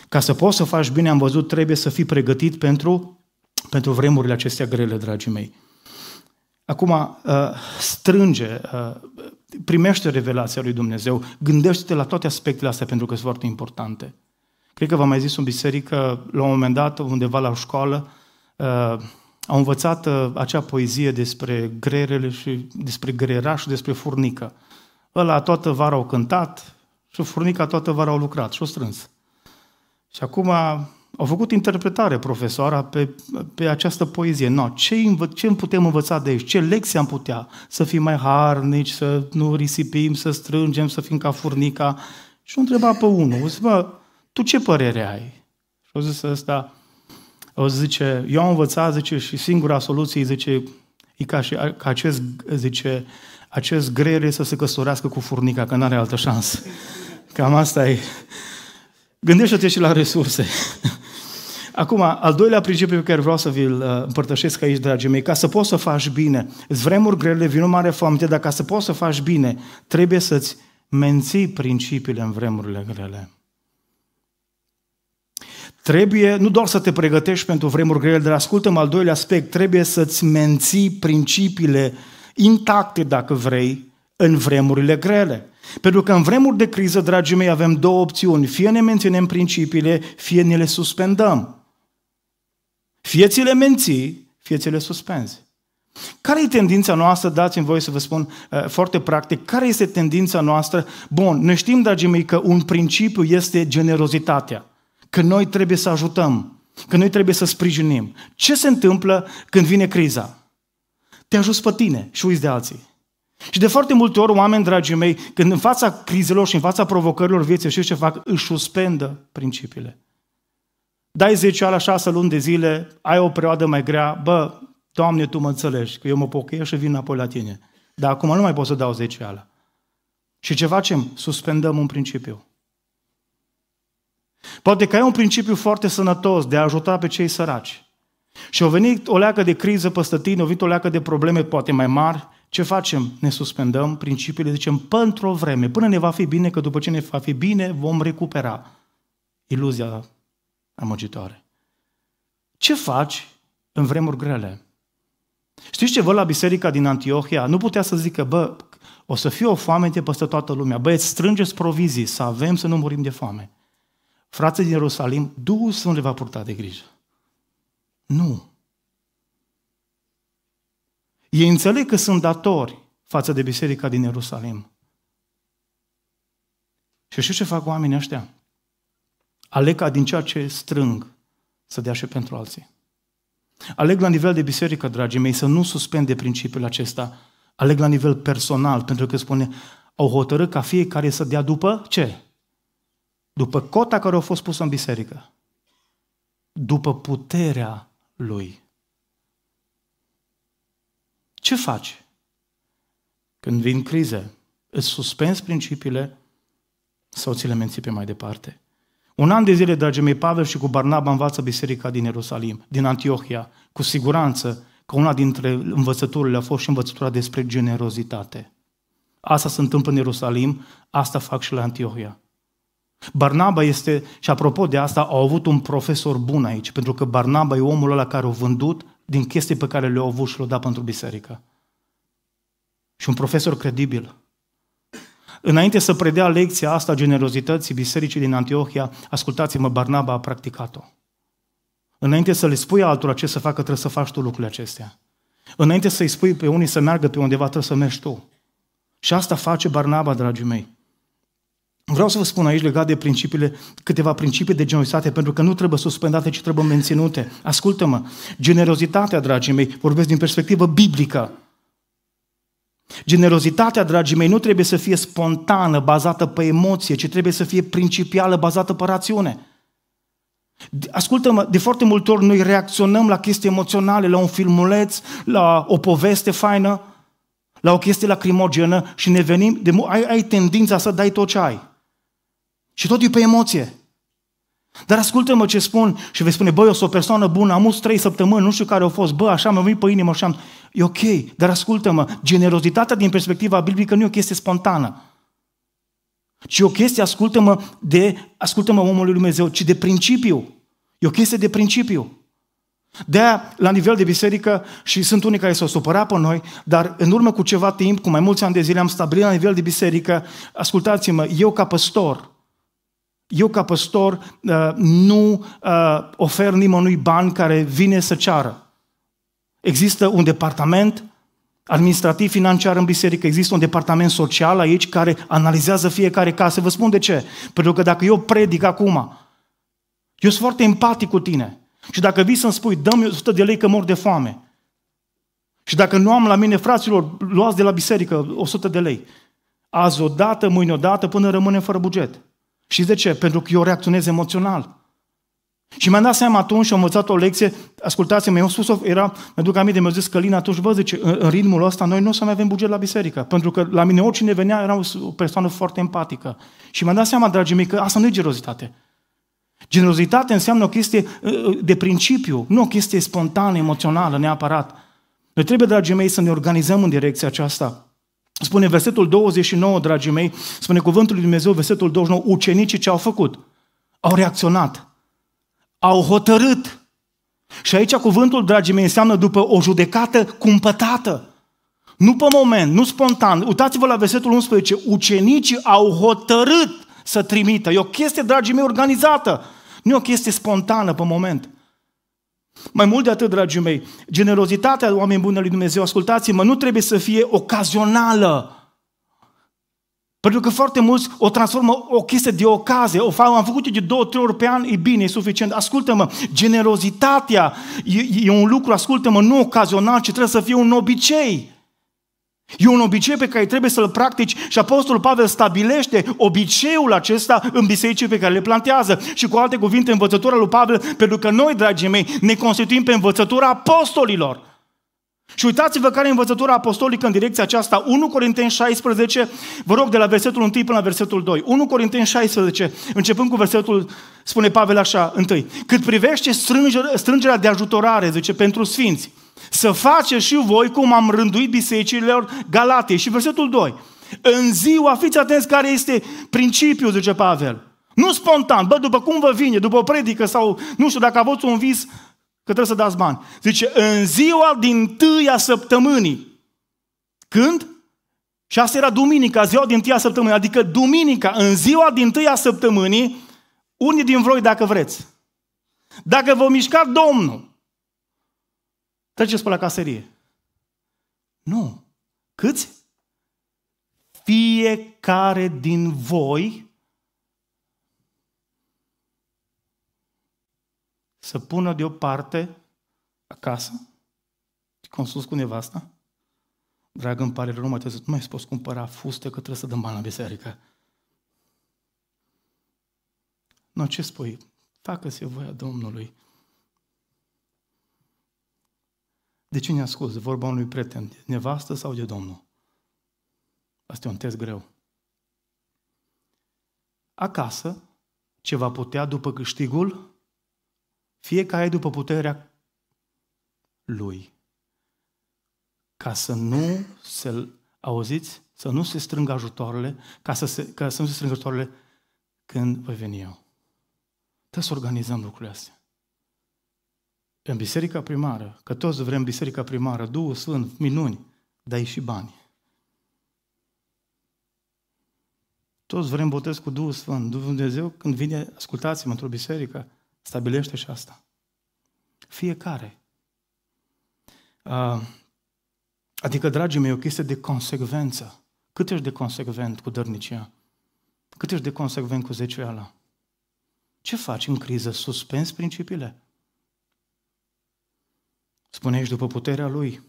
Ca să poți să faci bine, am văzut, trebuie să fii pregătit pentru, pentru vremurile acestea grele, dragii mei. Acum, uh, strânge, uh, primește revelația lui Dumnezeu, gândește-te la toate aspectele astea pentru că sunt foarte importante. Cred că v-am mai zis în biserică, la un moment dat, undeva la școală, uh, au învățat acea poezie despre grerele și despre grera și despre furnică. Ăla toată vara au cântat și furnica toată vara au lucrat și au strâns. Și acum au făcut interpretare profesoara pe, pe această poezie. No, ce, învă- ce putem învăța de aici? Ce lecții am putea? Să fim mai harnici, să nu risipim, să strângem, să fim ca furnica. Și o întreba pe unul, zis, bă, tu ce părere ai? Și au zis ăsta, o zice, eu am învățat, zice, și singura soluție, zice, e ca, și, ca acest, zice, acest greier să se căsătorească cu furnica, că nu are altă șansă. Cam asta e. Gândește-te și la resurse. Acum, al doilea principiu pe care vreau să vi-l uh, împărtășesc aici, dragii mei, ca să poți să faci bine, vremuri grele, o mare foamte, dar ca să poți să faci bine, trebuie să-ți menții principiile în vremurile grele. Trebuie nu doar să te pregătești pentru vremuri grele, dar ascultăm al doilea aspect, trebuie să-ți menții principiile intacte, dacă vrei, în vremurile grele. Pentru că în vremuri de criză, dragii mei, avem două opțiuni. Fie ne menținem principiile, fie ne le suspendăm. Fie ți le menții, fie ți le suspenzi. Care e tendința noastră? Dați-mi voie să vă spun uh, foarte practic. Care este tendința noastră? Bun, noi știm, dragii mei, că un principiu este generozitatea. Că noi trebuie să ajutăm. Că noi trebuie să sprijinim. Ce se întâmplă când vine criza? Te ajuți pe tine și uiți de alții. Și de foarte multe ori, oameni, dragii mei, când în fața crizelor și în fața provocărilor vieții, știți ce fac? Își suspendă principiile. Dai 10 la 6 luni de zile, ai o perioadă mai grea, bă, Doamne, Tu mă înțelegi, că eu mă pocăiesc și vin înapoi la Tine. Dar acum nu mai pot să dau 10 ala. Și ce facem? Suspendăm un principiu. Poate că ai un principiu foarte sănătos de a ajuta pe cei săraci. Și au venit o leacă de criză peste tine, au venit o leacă de probleme poate mai mari ce facem? Ne suspendăm principiile, zicem, pentru o vreme, până ne va fi bine, că după ce ne va fi bine, vom recupera iluzia amăgitoare. Ce faci în vremuri grele? Știți ce văd la biserica din Antiohia? Nu putea să zică, bă, o să fie o de peste toată lumea. Băieți, strângeți provizii, să avem să nu murim de foame. Frații din Ierusalim, Duhul Sfânt le va purta de grijă. Nu. Ei înțeleg că sunt datori față de biserica din Ierusalim. Și știu ce fac oamenii ăștia? Aleg ca din ceea ce strâng să dea și pentru alții. Aleg la nivel de biserică, dragii mei, să nu suspende principiul acesta. Aleg la nivel personal, pentru că spune, au hotărât ca fiecare să dea după ce? După cota care a fost pusă în biserică. După puterea lui. Ce faci? Când vin crize, îți suspensi principiile sau ți le menții pe mai departe? Un an de zile, dragii mei, Pavel și cu Barnaba învață biserica din Ierusalim, din Antiohia, cu siguranță că una dintre învățăturile a fost și învățătura despre generozitate. Asta se întâmplă în Ierusalim, asta fac și la Antiohia. Barnaba este, și apropo de asta, au avut un profesor bun aici, pentru că Barnaba e omul ăla care a vândut din chestii pe care le-au avut și le-au dat pentru biserică. Și un profesor credibil. Înainte să predea lecția asta generozității bisericii din Antiohia, ascultați-mă, Barnaba a practicat-o. Înainte să le spui altora ce să facă, trebuie să faci tu lucrurile acestea. Înainte să-i spui pe unii să meargă pe undeva, trebuie să mergi tu. Și asta face Barnaba, dragii mei. Vreau să vă spun aici legat de principiile, câteva principii de generozitate, pentru că nu trebuie suspendate, ci trebuie menținute. Ascultă-mă, generozitatea, dragii mei, vorbesc din perspectivă biblică. Generozitatea, dragii mei, nu trebuie să fie spontană, bazată pe emoție, ci trebuie să fie principială, bazată pe rațiune. Ascultă-mă, de foarte multe ori noi reacționăm la chestii emoționale, la un filmuleț, la o poveste faină, la o chestie lacrimogenă și ne venim, de, ai, ai tendința să dai tot ce ai. Și tot e pe emoție. Dar ascultă-mă ce spun și vei spune, băi, eu sunt o persoană bună, am us trei săptămâni, nu știu care au fost, bă, așa mi-a venit pe inimă și am... E ok, dar ascultă-mă, generozitatea din perspectiva biblică nu e o chestie spontană. Ci o chestie, ascultă-mă, de, ascultă-mă omul lui Dumnezeu, ci de principiu. E o chestie de principiu. de la nivel de biserică, și sunt unii care s-au supărat pe noi, dar în urmă cu ceva timp, cu mai mulți ani de zile, am stabilit la nivel de biserică, ascultați-mă, eu ca păstor, eu, ca păstor, uh, nu uh, ofer nimănui bani care vine să ceară. Există un departament administrativ financiar în biserică, există un departament social aici care analizează fiecare casă. Vă spun de ce. Pentru că dacă eu predic acum, eu sunt foarte empatic cu tine. Și dacă vii să-mi spui, dă-mi 100 de lei că mor de foame. Și dacă nu am la mine, fraților, luați de la biserică 100 de lei. Azi odată, mâine odată, până rămânem fără buget. Și de ce? Pentru că eu reacționez emoțional. Și mi-am dat seama atunci și am învățat o lecție, ascultați-mă, eu am spus-o, era, mi-aduc aminte, mi-a zis Călin atunci, vă zice, în, în ritmul ăsta noi nu o să mai avem buget la biserică, pentru că la mine oricine venea era o persoană foarte empatică. Și mi-am dat seama, dragii mei, că asta nu e generozitate. Generozitate înseamnă o chestie ă, ă, de principiu, nu o chestie spontană, emoțională, neapărat. Noi trebuie, dragii mei, să ne organizăm în direcția aceasta. Spune versetul 29, dragii mei, spune cuvântul lui Dumnezeu, versetul 29, ucenicii ce au făcut? Au reacționat, au hotărât. Și aici cuvântul, dragii mei, înseamnă după o judecată cumpătată. Nu pe moment, nu spontan. Uitați-vă la versetul 11. Ucenicii au hotărât să trimită. E o chestie, dragii mei, organizată. Nu e o chestie spontană pe moment. Mai mult de atât, dragii mei, generozitatea oameni buni lui Dumnezeu, ascultați-mă, nu trebuie să fie ocazională. Pentru că foarte mulți o transformă o chestie de ocazie, o fac, am făcut o de două, trei ori pe an, e bine, e suficient. Ascultă-mă, generozitatea e, e un lucru, ascultă-mă, nu ocazional, ci trebuie să fie un obicei. E un obicei pe care trebuie să-l practici și Apostolul Pavel stabilește obiceiul acesta în bisericii pe care le plantează. Și cu alte cuvinte, învățătura lui Pavel, pentru că noi, dragii mei, ne constituim pe învățătura apostolilor. Și uitați-vă care e învățătura apostolică în direcția aceasta. 1 Corinteni 16, vă rog, de la versetul 1 până la versetul 2. 1 Corinteni 16, începând cu versetul, spune Pavel așa, întâi. Cât privește strângerea de ajutorare, zice, pentru sfinți, să faceți și voi cum am rânduit bisericilor Galatei. Și versetul 2. În ziua, fiți atenți care este principiul, zice Pavel. Nu spontan, bă, după cum vă vine, după o predică sau nu știu dacă aveți un vis, că trebuie să dați bani. Zice, în ziua din tâia săptămânii. Când? Și asta era duminica, ziua din tâia săptămânii. Adică duminica, în ziua din tâia săptămânii, unii din voi dacă vreți. Dacă vă mișca Domnul, Treceți pe la caserie. Nu. Câți? Fiecare din voi să pună deoparte acasă, sus cu nevasta, drag îmi pare rău, nu mai nu mai poți cumpăra fuste că trebuie să dăm bani la biserică. Nu, ce spui? Facă-se voia Domnului. De cine ascult? Vorba unui prieten, de nevastă sau de Domnul? Asta e un test greu. Acasă, ce va putea după câștigul, fiecare după puterea lui. Ca să nu se auziți, să nu se strângă ajutoarele, ca să, se, ca să nu se strângă ajutoarele când voi veni eu. Trebuie să organizăm lucrurile astea în biserica primară, că toți vrem biserica primară, Duhul Sfânt, minuni, dar e și bani. Toți vrem botez cu Duhul Sfânt. Dumnezeu când vine, ascultați-mă, într-o biserică, stabilește și asta. Fiecare. Adică, dragii mei, o chestie de consecvență. Cât ești de consecvent cu dărnicia? Cât ești de consecvent cu zeciuiala? Ce faci în criză? Suspens principiile? Spune aici după puterea lui.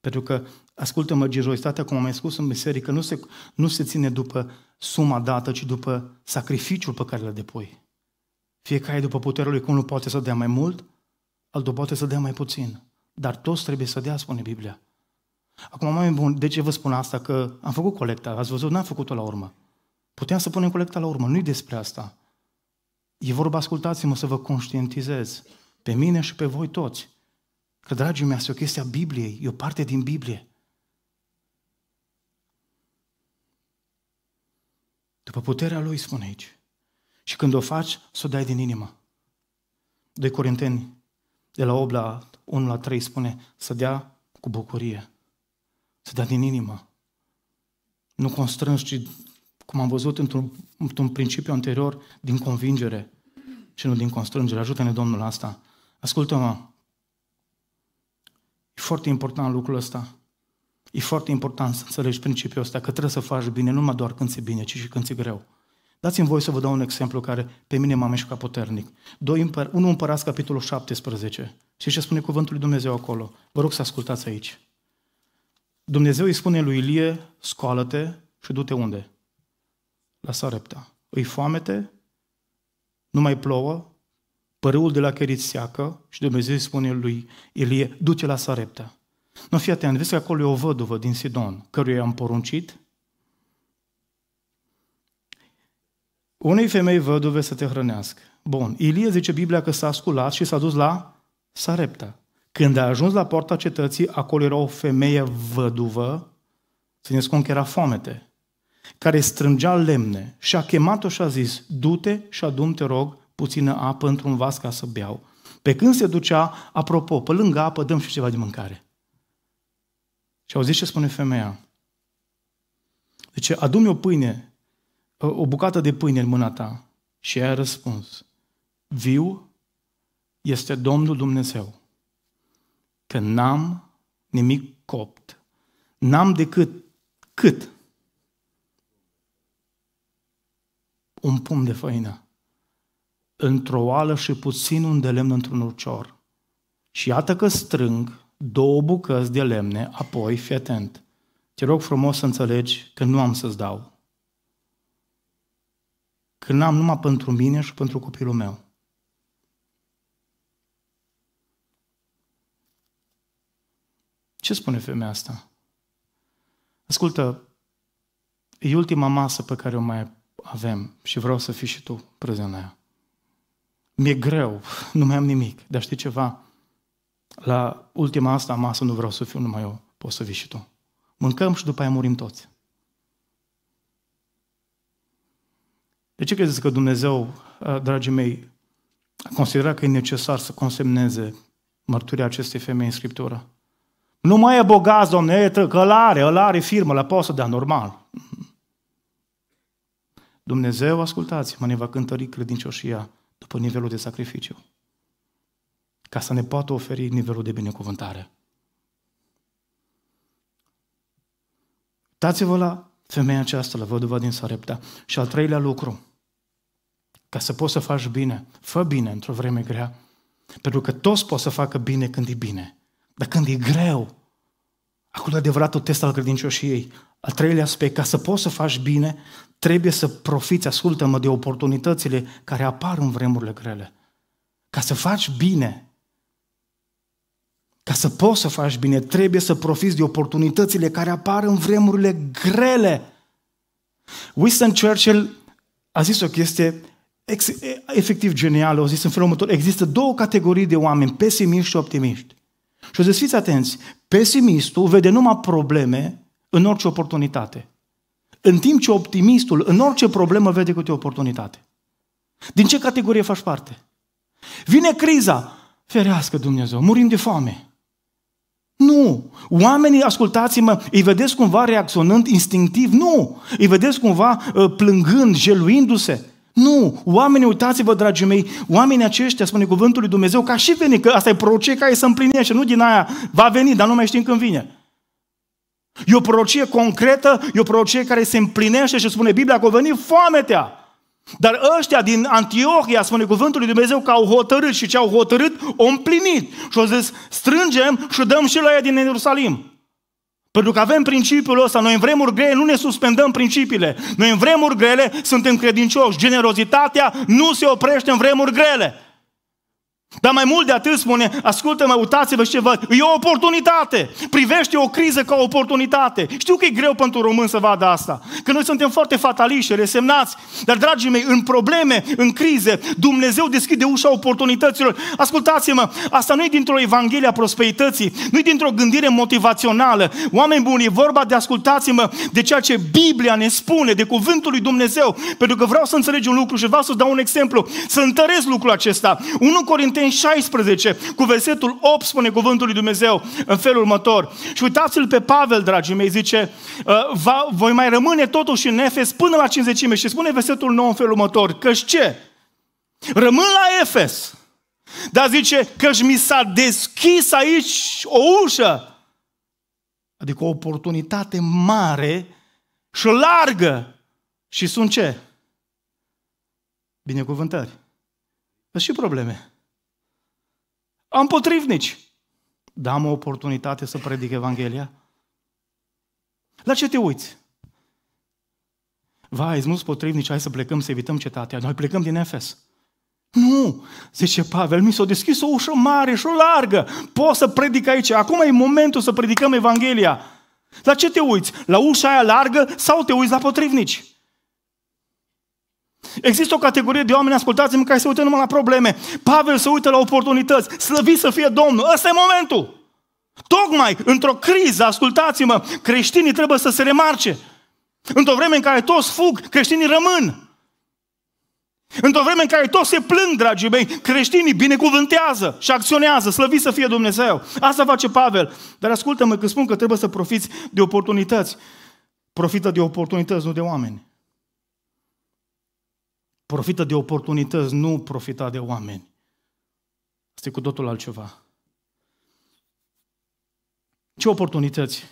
Pentru că, ascultă-mă, generozitatea, cum am mai spus în biserică, nu se, nu se ține după suma dată, ci după sacrificiul pe care îl depui. Fiecare după puterea lui, cum nu poate să dea mai mult, altul poate să dea mai puțin. Dar toți trebuie să dea, spune Biblia. Acum, mai bun, de ce vă spun asta? Că am făcut colecta, ați văzut, n-am făcut-o la urmă. Puteam să punem colecta la urmă, nu-i despre asta. E vorba, ascultați-mă, să vă conștientizez pe mine și pe voi toți. Că, dragii mei, asta e o chestie a Bibliei, e o parte din Biblie. După puterea Lui, spune aici. Și când o faci, să o dai din inimă. 2 Corinteni, de la 8 la 1 la 3, spune să dea cu bucurie. Să dea din inimă. Nu constrâns, ci, cum am văzut într-un, într-un principiu anterior, din convingere și nu din constrângere. Ajută-ne, Domnul, asta. Ascultă-mă, foarte important lucrul ăsta. E foarte important să înțelegi principiul ăsta, că trebuie să faci bine, nu numai doar când ți bine, ci și când ți greu. Dați-mi voi să vă dau un exemplu care pe mine m-a mișcat puternic. 2, 1 Împărați, capitolul 17. Și ce spune cuvântul lui Dumnezeu acolo? Vă rog să ascultați aici. Dumnezeu îi spune lui Ilie, scoală-te și du-te unde? La Sarepta. Îi foamete, nu mai plouă, părâul de la cărit seacă și Dumnezeu îi spune lui Ilie, du-te la Sarepta. Nu fii atent, vezi că acolo e o văduvă din Sidon, căruia i-am poruncit unei femei văduve să te hrănească. Bun, Ilie zice Biblia că s-a sculat și s-a dus la Sarepta. Când a ajuns la poarta cetății, acolo era o femeie văduvă, ne spun că era foamete, care strângea lemne și a chemat-o și a zis, du-te și adum te rog, puțină apă într-un vas ca să beau. Pe când se ducea, apropo, pe lângă apă dăm și ceva de mâncare. Și auziți ce spune femeia? Deci, adu-mi o pâine, o bucată de pâine în mâna ta. Și ea a răspuns, viu este Domnul Dumnezeu, că n-am nimic copt, n-am decât cât? Un pumn de făină într-o oală și puțin un de lemn într-un urcior. Și iată că strâng două bucăți de lemne, apoi, fii atent, te rog frumos să înțelegi că nu am să-ți dau. Că n-am numai pentru mine și pentru copilul meu. Ce spune femeia asta? Ascultă, e ultima masă pe care o mai avem și vreau să fii și tu prezent la ea mi-e greu, nu mai am nimic, dar știi ceva? La ultima asta masă nu vreau să fiu numai eu, poți să vii și tu. Mâncăm și după aia murim toți. De ce credeți că Dumnezeu, dragii mei, a considerat că e necesar să consemneze mărturia acestei femei în Scriptură? Nu mai e bogat, domne, e că îl are, îl are firmă, la poate să dea normal. Dumnezeu, ascultați-mă, ne va cântări credincioșia pe nivelul de sacrificiu. Ca să ne poată oferi nivelul de binecuvântare. Uitați-vă la femeia aceasta, la văduva din Sarepta. Și al treilea lucru, ca să poți să faci bine, fă bine într-o vreme grea. Pentru că toți pot să facă bine când e bine. Dar când e greu, Acolo adevăratul test al ei. Al treilea aspect, ca să poți să faci bine, trebuie să profiți, ascultă-mă, de oportunitățile care apar în vremurile grele. Ca să faci bine, ca să poți să faci bine, trebuie să profiți de oportunitățile care apar în vremurile grele. Winston Churchill a zis o chestie efectiv genială, A zis în felul următor, există două categorii de oameni, pesimiști și optimiști. Și o să fiți atenți, Pesimistul vede numai probleme în orice oportunitate. În timp ce optimistul în orice problemă vede câte oportunitate. Din ce categorie faci parte? Vine criza. Ferească Dumnezeu, murim de foame. Nu! Oamenii, ascultați-mă, îi vedeți cumva reacționând instinctiv? Nu! Îi vedeți cumva uh, plângând, jeluindu-se. Nu, oamenii, uitați-vă, dragii mei, oamenii aceștia, spune cuvântul lui Dumnezeu, ca și veni, că asta e prorocie care se împlinește, nu din aia, va veni, dar nu mai știm când vine. E o prorocie concretă, e o prorocie care se împlinește și spune Biblia că a venit foametea. Dar ăștia din Antiohia, spune cuvântul lui Dumnezeu, că au hotărât și ce au hotărât, au împlinit. Și au zis, strângem și dăm și la ea din Ierusalim. Pentru că avem principiul ăsta, noi în vremuri grele nu ne suspendăm principiile. Noi în vremuri grele suntem credincioși. Generozitatea nu se oprește în vremuri grele. Dar mai mult de atât spune, ascultă-mă, uitați-vă ce văd. E o oportunitate. Privește o criză ca o oportunitate. Știu că e greu pentru român să vadă asta. Că noi suntem foarte fataliști, resemnați. Dar, dragii mei, în probleme, în crize, Dumnezeu deschide ușa oportunităților. Ascultați-mă, asta nu e dintr-o evanghelie a prosperității, nu e dintr-o gândire motivațională. Oameni buni, e vorba de ascultați-mă de ceea ce Biblia ne spune, de cuvântul lui Dumnezeu. Pentru că vreau să înțelegi un lucru și vreau să dau un exemplu, să întăresc lucrul acesta. 1 Corinteni Corinteni 16, cu versetul 8 spune cuvântul lui Dumnezeu în felul următor. Și uitați-l pe Pavel, dragii mei, zice, ă, va, voi mai rămâne totuși în Efes până la cinzecime. Și spune versetul 9 în felul următor, că ce? Rămân la Efes. Dar zice că mi s-a deschis aici o ușă, adică o oportunitate mare și largă. Și sunt ce? Binecuvântări. Dar și probleme. Am potrivnici. Dar am o oportunitate să predic Evanghelia? La ce te uiți? Vai, îți mulți potrivnici, hai să plecăm, să evităm cetatea. Noi plecăm din Efes. Nu, zice Pavel, mi s-a deschis o ușă mare și o largă. Poți să predic aici. Acum e momentul să predicăm Evanghelia. La ce te uiți? La ușa aia largă sau te uiți la potrivnici? Există o categorie de oameni, ascultați-mă, care se uită numai la probleme. Pavel se uită la oportunități. Slăvit să fie Domnul. Ăsta e momentul. Tocmai într-o criză, ascultați-mă, creștinii trebuie să se remarce. Într-o vreme în care toți fug, creștinii rămân. Într-o vreme în care toți se plâng, dragii mei, creștinii binecuvântează și acționează, slăvi să fie Dumnezeu. Asta face Pavel. Dar ascultă-mă că spun că trebuie să profiți de oportunități. Profită de oportunități, nu de oameni. Profită de oportunități, nu profita de oameni. Este cu totul altceva. Ce oportunități?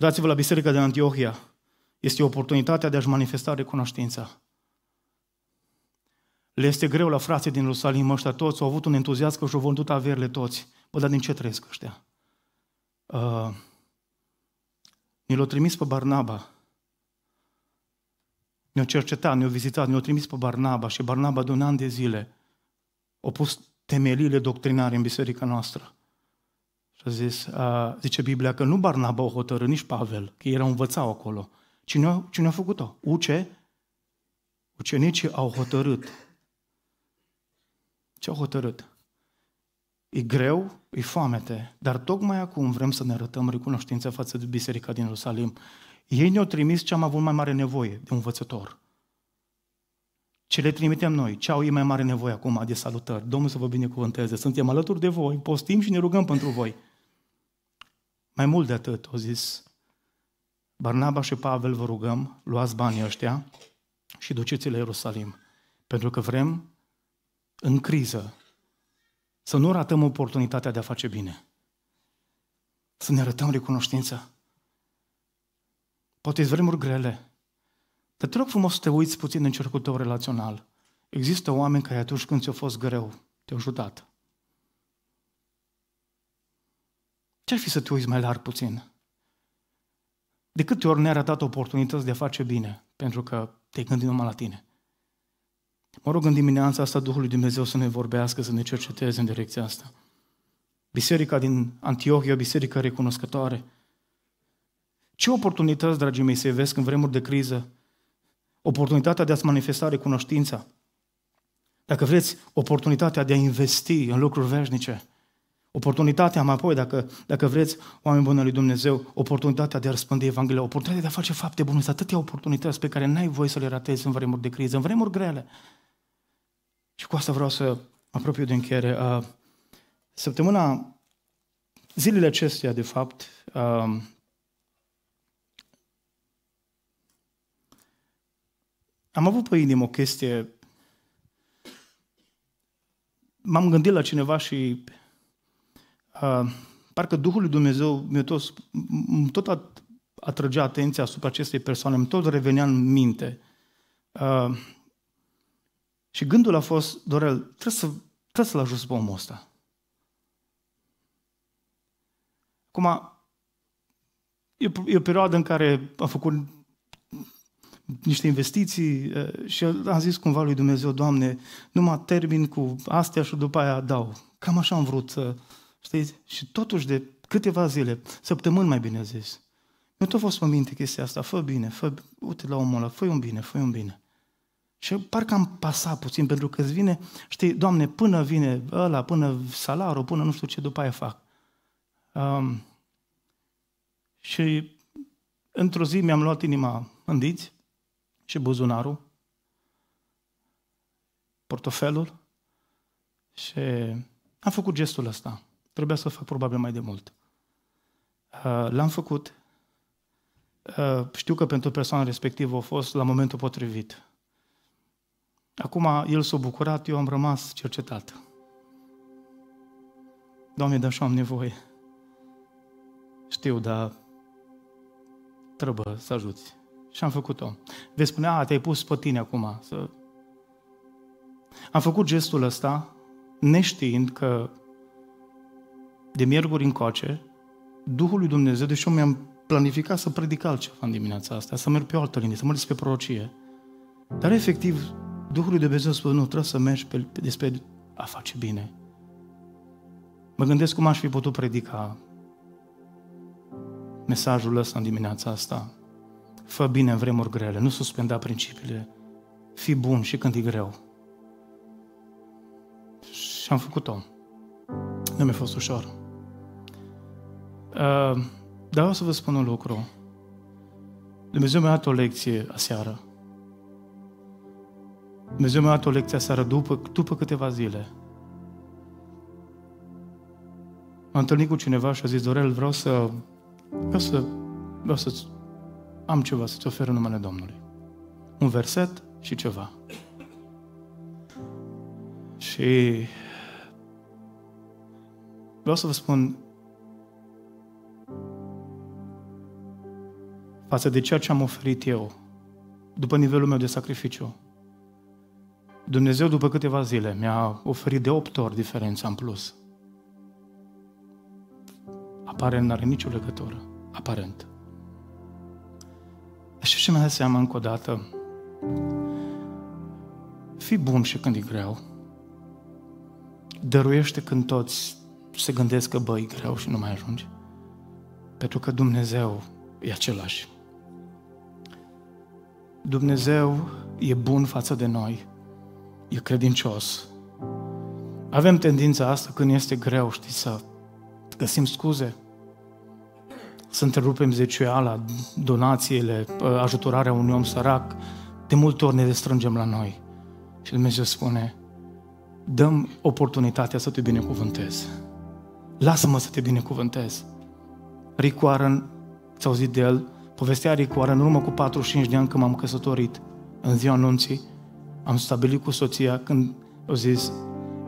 Uitați-vă la Biserica de Antiohia. Este oportunitatea de a-și manifesta recunoștința. Le este greu la frații din Ierusalim, ăștia toți au avut un entuziasm și au vândut averile toți. Bă, dar din ce trăiesc ăștia? Uh, ni l-au trimis pe Barnaba ne-a cercetat, ne-a vizitat, ne-a trimis pe Barnaba și Barnaba de un an de zile a pus temelile doctrinare în biserica noastră. Și a zis, a, zice Biblia că nu Barnaba o hotărâ, nici Pavel, că era învățau acolo. Cine a, cine a făcut-o? Uce? Ucenicii au hotărât. Ce au hotărât? E greu, e foamete, dar tocmai acum vrem să ne arătăm recunoștința față de biserica din Ierusalim ei ne-au trimis ce am avut mai mare nevoie de un învățător. Ce le trimitem noi? Ce au ei mai mare nevoie acum de salutări? Domnul să vă binecuvânteze. Suntem alături de voi, postim și ne rugăm pentru voi. Mai mult de atât, au zis, Barnaba și Pavel vă rugăm, luați banii ăștia și duceți-i la Ierusalim. Pentru că vrem, în criză, să nu ratăm oportunitatea de a face bine. Să ne arătăm recunoștință. Poate sunt vremuri grele. Dar te rog frumos să te uiți puțin în cercul tău relațional. Există oameni care atunci când ți-a fost greu, te-au ajutat. Ce-ar fi să te uiți mai larg puțin? De câte ori ne-a arătat oportunități de a face bine, pentru că te gândi numai la tine? Mă rog în dimineața asta Duhului Dumnezeu să ne vorbească, să ne cerceteze în direcția asta. Biserica din Antiohia, biserica recunoscătoare, ce oportunități, dragii mei, se vesc în vremuri de criză? Oportunitatea de a-ți manifesta recunoștința. Dacă vreți, oportunitatea de a investi în lucruri veșnice. Oportunitatea, mai apoi, dacă, dacă vreți, oameni buni lui Dumnezeu, oportunitatea de a răspândi Evanghelia, oportunitatea de a face fapte bune. Sunt atâtea oportunități pe care n-ai voie să le ratezi în vremuri de criză, în vremuri grele. Și cu asta vreau să apropiu de încheiere. Uh, săptămâna, zilele acestea, de fapt, uh, Am avut pe inimă o chestie. M-am gândit la cineva și uh, parcă Duhul lui Dumnezeu mi tot, tot atrăgea atenția asupra acestei persoane, Mi-a tot revenea în minte. Uh, și gândul a fost, Dorel, trebuie, să, trebuie să-l ajut pe omul ăsta. Acum, e, e o perioadă în care a făcut niște investiții și am zis cumva lui Dumnezeu, Doamne, numai termin cu astea și după aia dau. Cam așa am vrut, știți? Și totuși de câteva zile, săptămâni mai bine zis, mi-a tot fost pe minte chestia asta, fă bine, fă, uite la omul ăla, fă un bine, fă un bine. Și parcă am pasat puțin, pentru că îți vine, știi, Doamne, până vine ăla, până salarul, până nu știu ce, după aia fac. Um, și într-o zi mi-am luat inima în diți și buzunarul, portofelul și am făcut gestul ăsta. Trebuia să fac probabil mai de mult. Uh, l-am făcut. Uh, știu că pentru persoana respectivă a fost la momentul potrivit. Acum el s-a bucurat, eu am rămas cercetat. Doamne, dar așa am nevoie. Știu, dar trebuie să ajuți și am făcut-o. Vei spune, a, te-ai pus pe tine acum. Să... Am făcut gestul ăsta neștiind că de miercuri încoace, Duhul lui Dumnezeu, deși eu mi-am planificat să predic altceva în dimineața asta, să merg pe o altă linie, să merg despre prorocie. Dar efectiv, Duhul lui Dumnezeu spune, nu, trebuie să mergi pe, pe, despre a face bine. Mă gândesc cum aș fi putut predica mesajul ăsta în dimineața asta. Fă bine în vremuri grele, nu suspenda principiile. Fii bun și când e greu. Și am făcut-o. Nu mi-a fost ușor. Uh, dar o să vă spun un lucru. Dumnezeu mi-a dat o lecție aseară. Dumnezeu mi-a dat o lecție aseară după, după câteva zile. M-am întâlnit cu cineva și a zis, Dorel, vreau să, vreau să, vreau să am ceva să-ți ofer în numele Domnului. Un verset și ceva. Și vreau să vă spun, față de ceea ce am oferit eu, după nivelul meu de sacrificiu, Dumnezeu după câteva zile mi-a oferit de opt ori diferența în plus. Aparent n-are nicio legătură. Aparent știu ce mi-a dat seama încă o dată? Fii bun și când e greu. Dăruiește când toți se gândesc că băi, greu și nu mai ajungi. Pentru că Dumnezeu e același. Dumnezeu e bun față de noi, e credincios. Avem tendința asta când este greu, știi, să găsim scuze, să întrerupem zeciuiala, donațiile, ajutorarea unui om sărac, de multe ori ne restrângem la noi. Și Dumnezeu spune, dăm oportunitatea să te binecuvântez. Lasă-mă să te binecuvântez. Rick Warren, ți a auzit de el, povestea Rick Warren, în urmă cu 45 de ani când m-am căsătorit, în ziua anunții, am stabilit cu soția când au zis,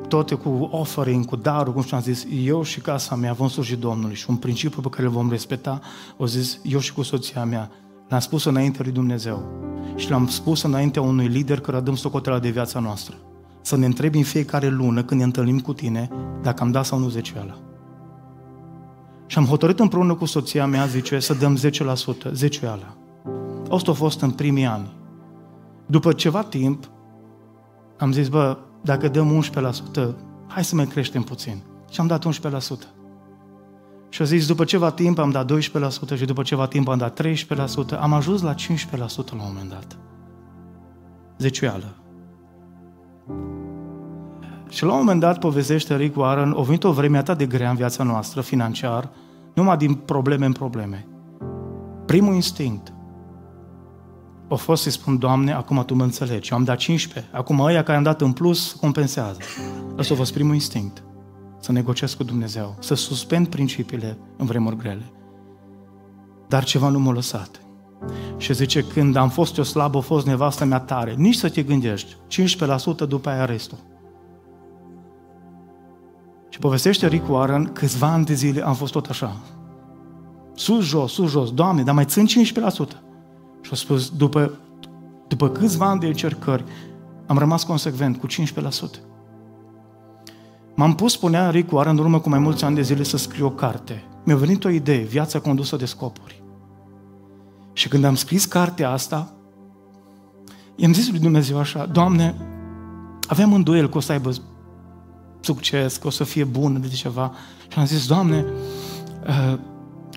toate cu offering, cu darul, cum și-am zis, eu și casa mea vom sluji Domnului și un principiu pe care îl vom respecta, o zis, eu și cu soția mea, l-am spus înainte lui Dumnezeu și l-am spus înaintea unui lider care dăm socotela de viața noastră. Să ne întrebi în fiecare lună când ne întâlnim cu tine dacă am dat sau nu zeceala. Și am hotărât împreună cu soția mea, zice, să dăm 10%, zeceala. Asta a fost în primii ani. După ceva timp, am zis, bă, dacă dăm 11%, hai să mai creștem puțin. Și am dat 11%. Și a zis, după ceva timp am dat 12% și după ceva timp am dat 13%, am ajuns la 15% la un moment dat. Zeciuială. Și la un moment dat povestește Rick Warren, o venit o vreme atât de grea în viața noastră, financiar, numai din probleme în probleme. Primul instinct o fost să-i spun, Doamne, acum Tu mă înțelegi. Eu am dat 15, acum ăia care am dat în plus compensează. Ăsta a fost primul instinct. Să negociez cu Dumnezeu, să suspend principiile în vremuri grele. Dar ceva nu m-a lăsat. Și zice, când am fost eu slab, a fost nevastă mea tare. Nici să te gândești. 15% după aia restul. Și povestește Rick Warren, câțiva ani de zile am fost tot așa. Sus, jos, sus, jos. Doamne, dar mai țin 15%. Și a spus, după, după câțiva ani de încercări, am rămas consecvent cu 15%. M-am pus, spunea Ricu, are în urmă cu mai mulți ani de zile să scriu o carte. Mi-a venit o idee, viața condusă de scopuri. Și când am scris cartea asta, i-am zis lui Dumnezeu așa, Doamne, aveam în duel că o să aibă succes, că o să fie bun de ceva. Și am zis, Doamne, uh,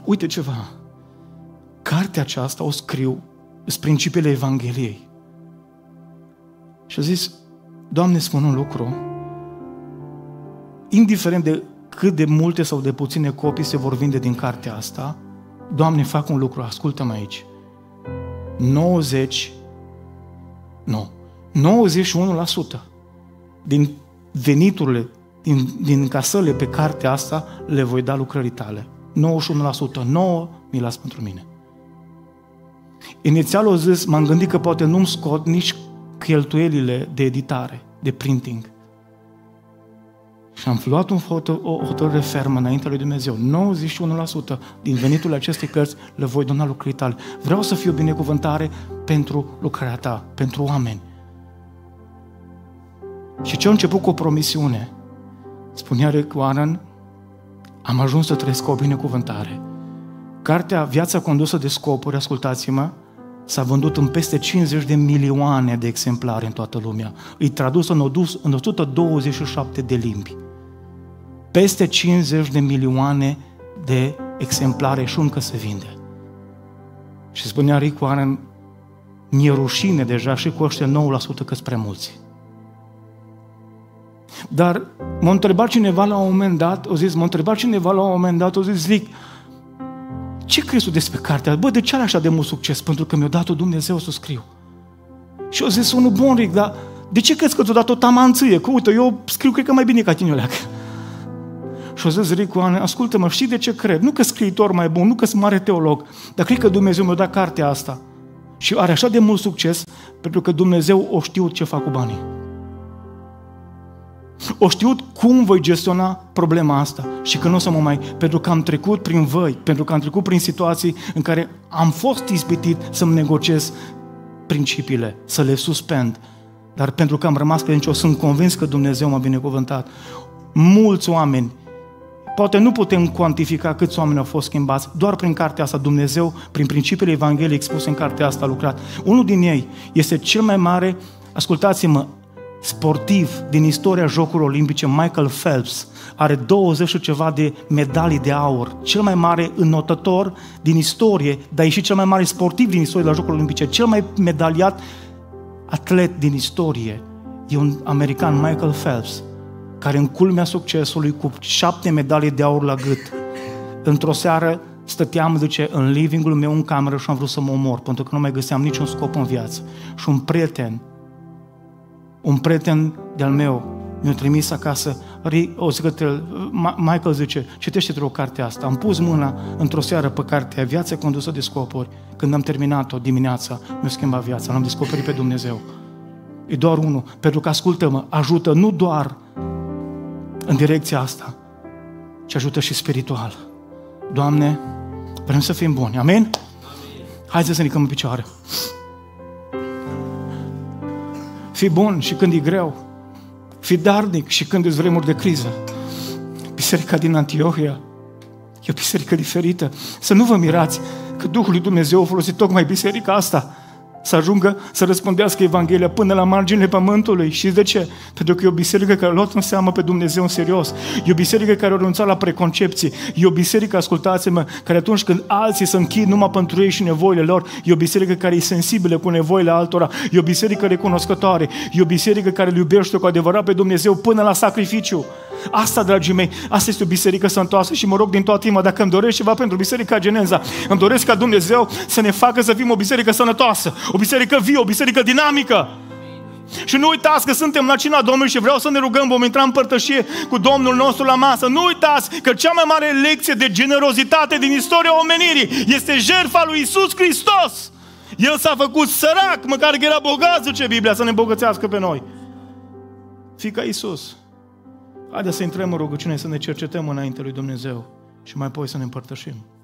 uite ceva, cartea aceasta o scriu sunt principiile Evangheliei. Și a zis, Doamne, spun un lucru, indiferent de cât de multe sau de puține copii se vor vinde din cartea asta, Doamne, fac un lucru, ascultă-mă aici. 90, nu, 91% din veniturile, din, din casările pe cartea asta, le voi da lucrării tale. 91%, 9 mi las pentru mine. Inițial o zis, m-am gândit că poate nu-mi scot nici cheltuielile de editare, de printing. Și am luat un foto, o hotărâre fermă înaintea lui Dumnezeu. 91% din venitul acestei cărți le voi dona lucrării tale. Vreau să fiu binecuvântare pentru lucrarea ta, pentru oameni. Și ce a început cu o promisiune. Spunea Rick Warren, am ajuns să trăiesc o binecuvântare. Cartea Viața condusă de scopuri, ascultați-mă, s-a vândut în peste 50 de milioane de exemplare în toată lumea. Îi tradus în 127 de limbi. Peste 50 de milioane de exemplare și încă se vinde. Și spunea Rick Warren, mi-e rușine deja și cu ăștia 9% că spre mulți. Dar m-a întrebat cineva la un moment dat, o zis, m-a întrebat cineva la un moment dat, o zis, zic, ce crezi tu despre cartea? Bă, de ce are așa de mult succes? Pentru că mi-a dat-o Dumnezeu să scriu. Și eu zis, unul bun, Ric, dar de ce crezi că ți-o dat o tamanțâie? Că uite, eu scriu, cred că mai bine ca tine, Oleac. Și o zis Ricoane, ascultă-mă, știi de ce cred? Nu că scriitor mai bun, nu că sunt mare teolog, dar cred că Dumnezeu mi-a dat cartea asta. Și are așa de mult succes, pentru că Dumnezeu o știu ce fac cu banii. O știut cum voi gestiona problema asta și că nu o să mă mai... Pentru că am trecut prin văi, pentru că am trecut prin situații în care am fost ispitit să-mi negociez principiile, să le suspend. Dar pentru că am rămas credincios, sunt convins că Dumnezeu m-a binecuvântat. Mulți oameni Poate nu putem cuantifica câți oameni au fost schimbați, doar prin cartea asta Dumnezeu, prin principiile Evangheliei expuse în cartea asta a lucrat. Unul din ei este cel mai mare, ascultați-mă, sportiv din istoria Jocurilor Olimpice, Michael Phelps, are 20 și ceva de medalii de aur, cel mai mare înotător din istorie, dar e și cel mai mare sportiv din istorie la Jocurile Olimpice, cel mai medaliat atlet din istorie. E un american, Michael Phelps, care în culmea succesului cu șapte medalii de aur la gât, într-o seară stăteam, zice, în livingul meu în cameră și am vrut să mă omor, pentru că nu mai găseam niciun scop în viață. Și un prieten un prieten de-al meu mi-a trimis acasă, o zic către Michael zice, citește o carte asta. Am pus mâna într-o seară pe cartea Viața condusă de scopuri. Când am terminat-o dimineața, mi-a schimbat viața, l-am descoperit pe Dumnezeu. E doar unul, pentru că ascultă-mă, ajută nu doar în direcția asta, ci ajută și spiritual. Doamne, vrem să fim buni. Amin? Amin. Haideți să ne ridicăm în picioare. Fii bun și când e greu. Fii darnic și când îți vremuri de criză. Biserica din Antiohia e o biserică diferită. Să nu vă mirați că Duhul lui Dumnezeu a folosit tocmai biserica asta să ajungă să răspândească Evanghelia până la marginile pământului. Și de ce? Pentru că e o biserică care a luat în seamă pe Dumnezeu în serios. E o biserică care a renunțat la preconcepții. E o biserică, ascultați-mă, care atunci când alții se închid numai pentru ei și nevoile lor, e o biserică care e sensibilă cu nevoile altora. E o biserică recunoscătoare. E o biserică care îl iubește cu adevărat pe Dumnezeu până la sacrificiu. Asta, dragii mei, asta este o biserică sănătoasă și mă rog din toată inima, dacă îmi doresc ceva pentru Biserica Genenza, îmi doresc ca Dumnezeu să ne facă să fim o biserică sănătoasă, o biserică vie, o biserică dinamică. Și nu uitați că suntem la cina Domnului și vreau să ne rugăm, vom intra în părtășie cu Domnul nostru la masă. Nu uitați că cea mai mare lecție de generozitate din istoria omenirii este jertfa lui Isus Hristos. El s-a făcut sărac, măcar că era bogat, zice Biblia, să ne bogățească pe noi. Fica Isus. Haideți să intrăm în rugăciune, să ne cercetăm înainte lui Dumnezeu și mai apoi să ne împărtășim.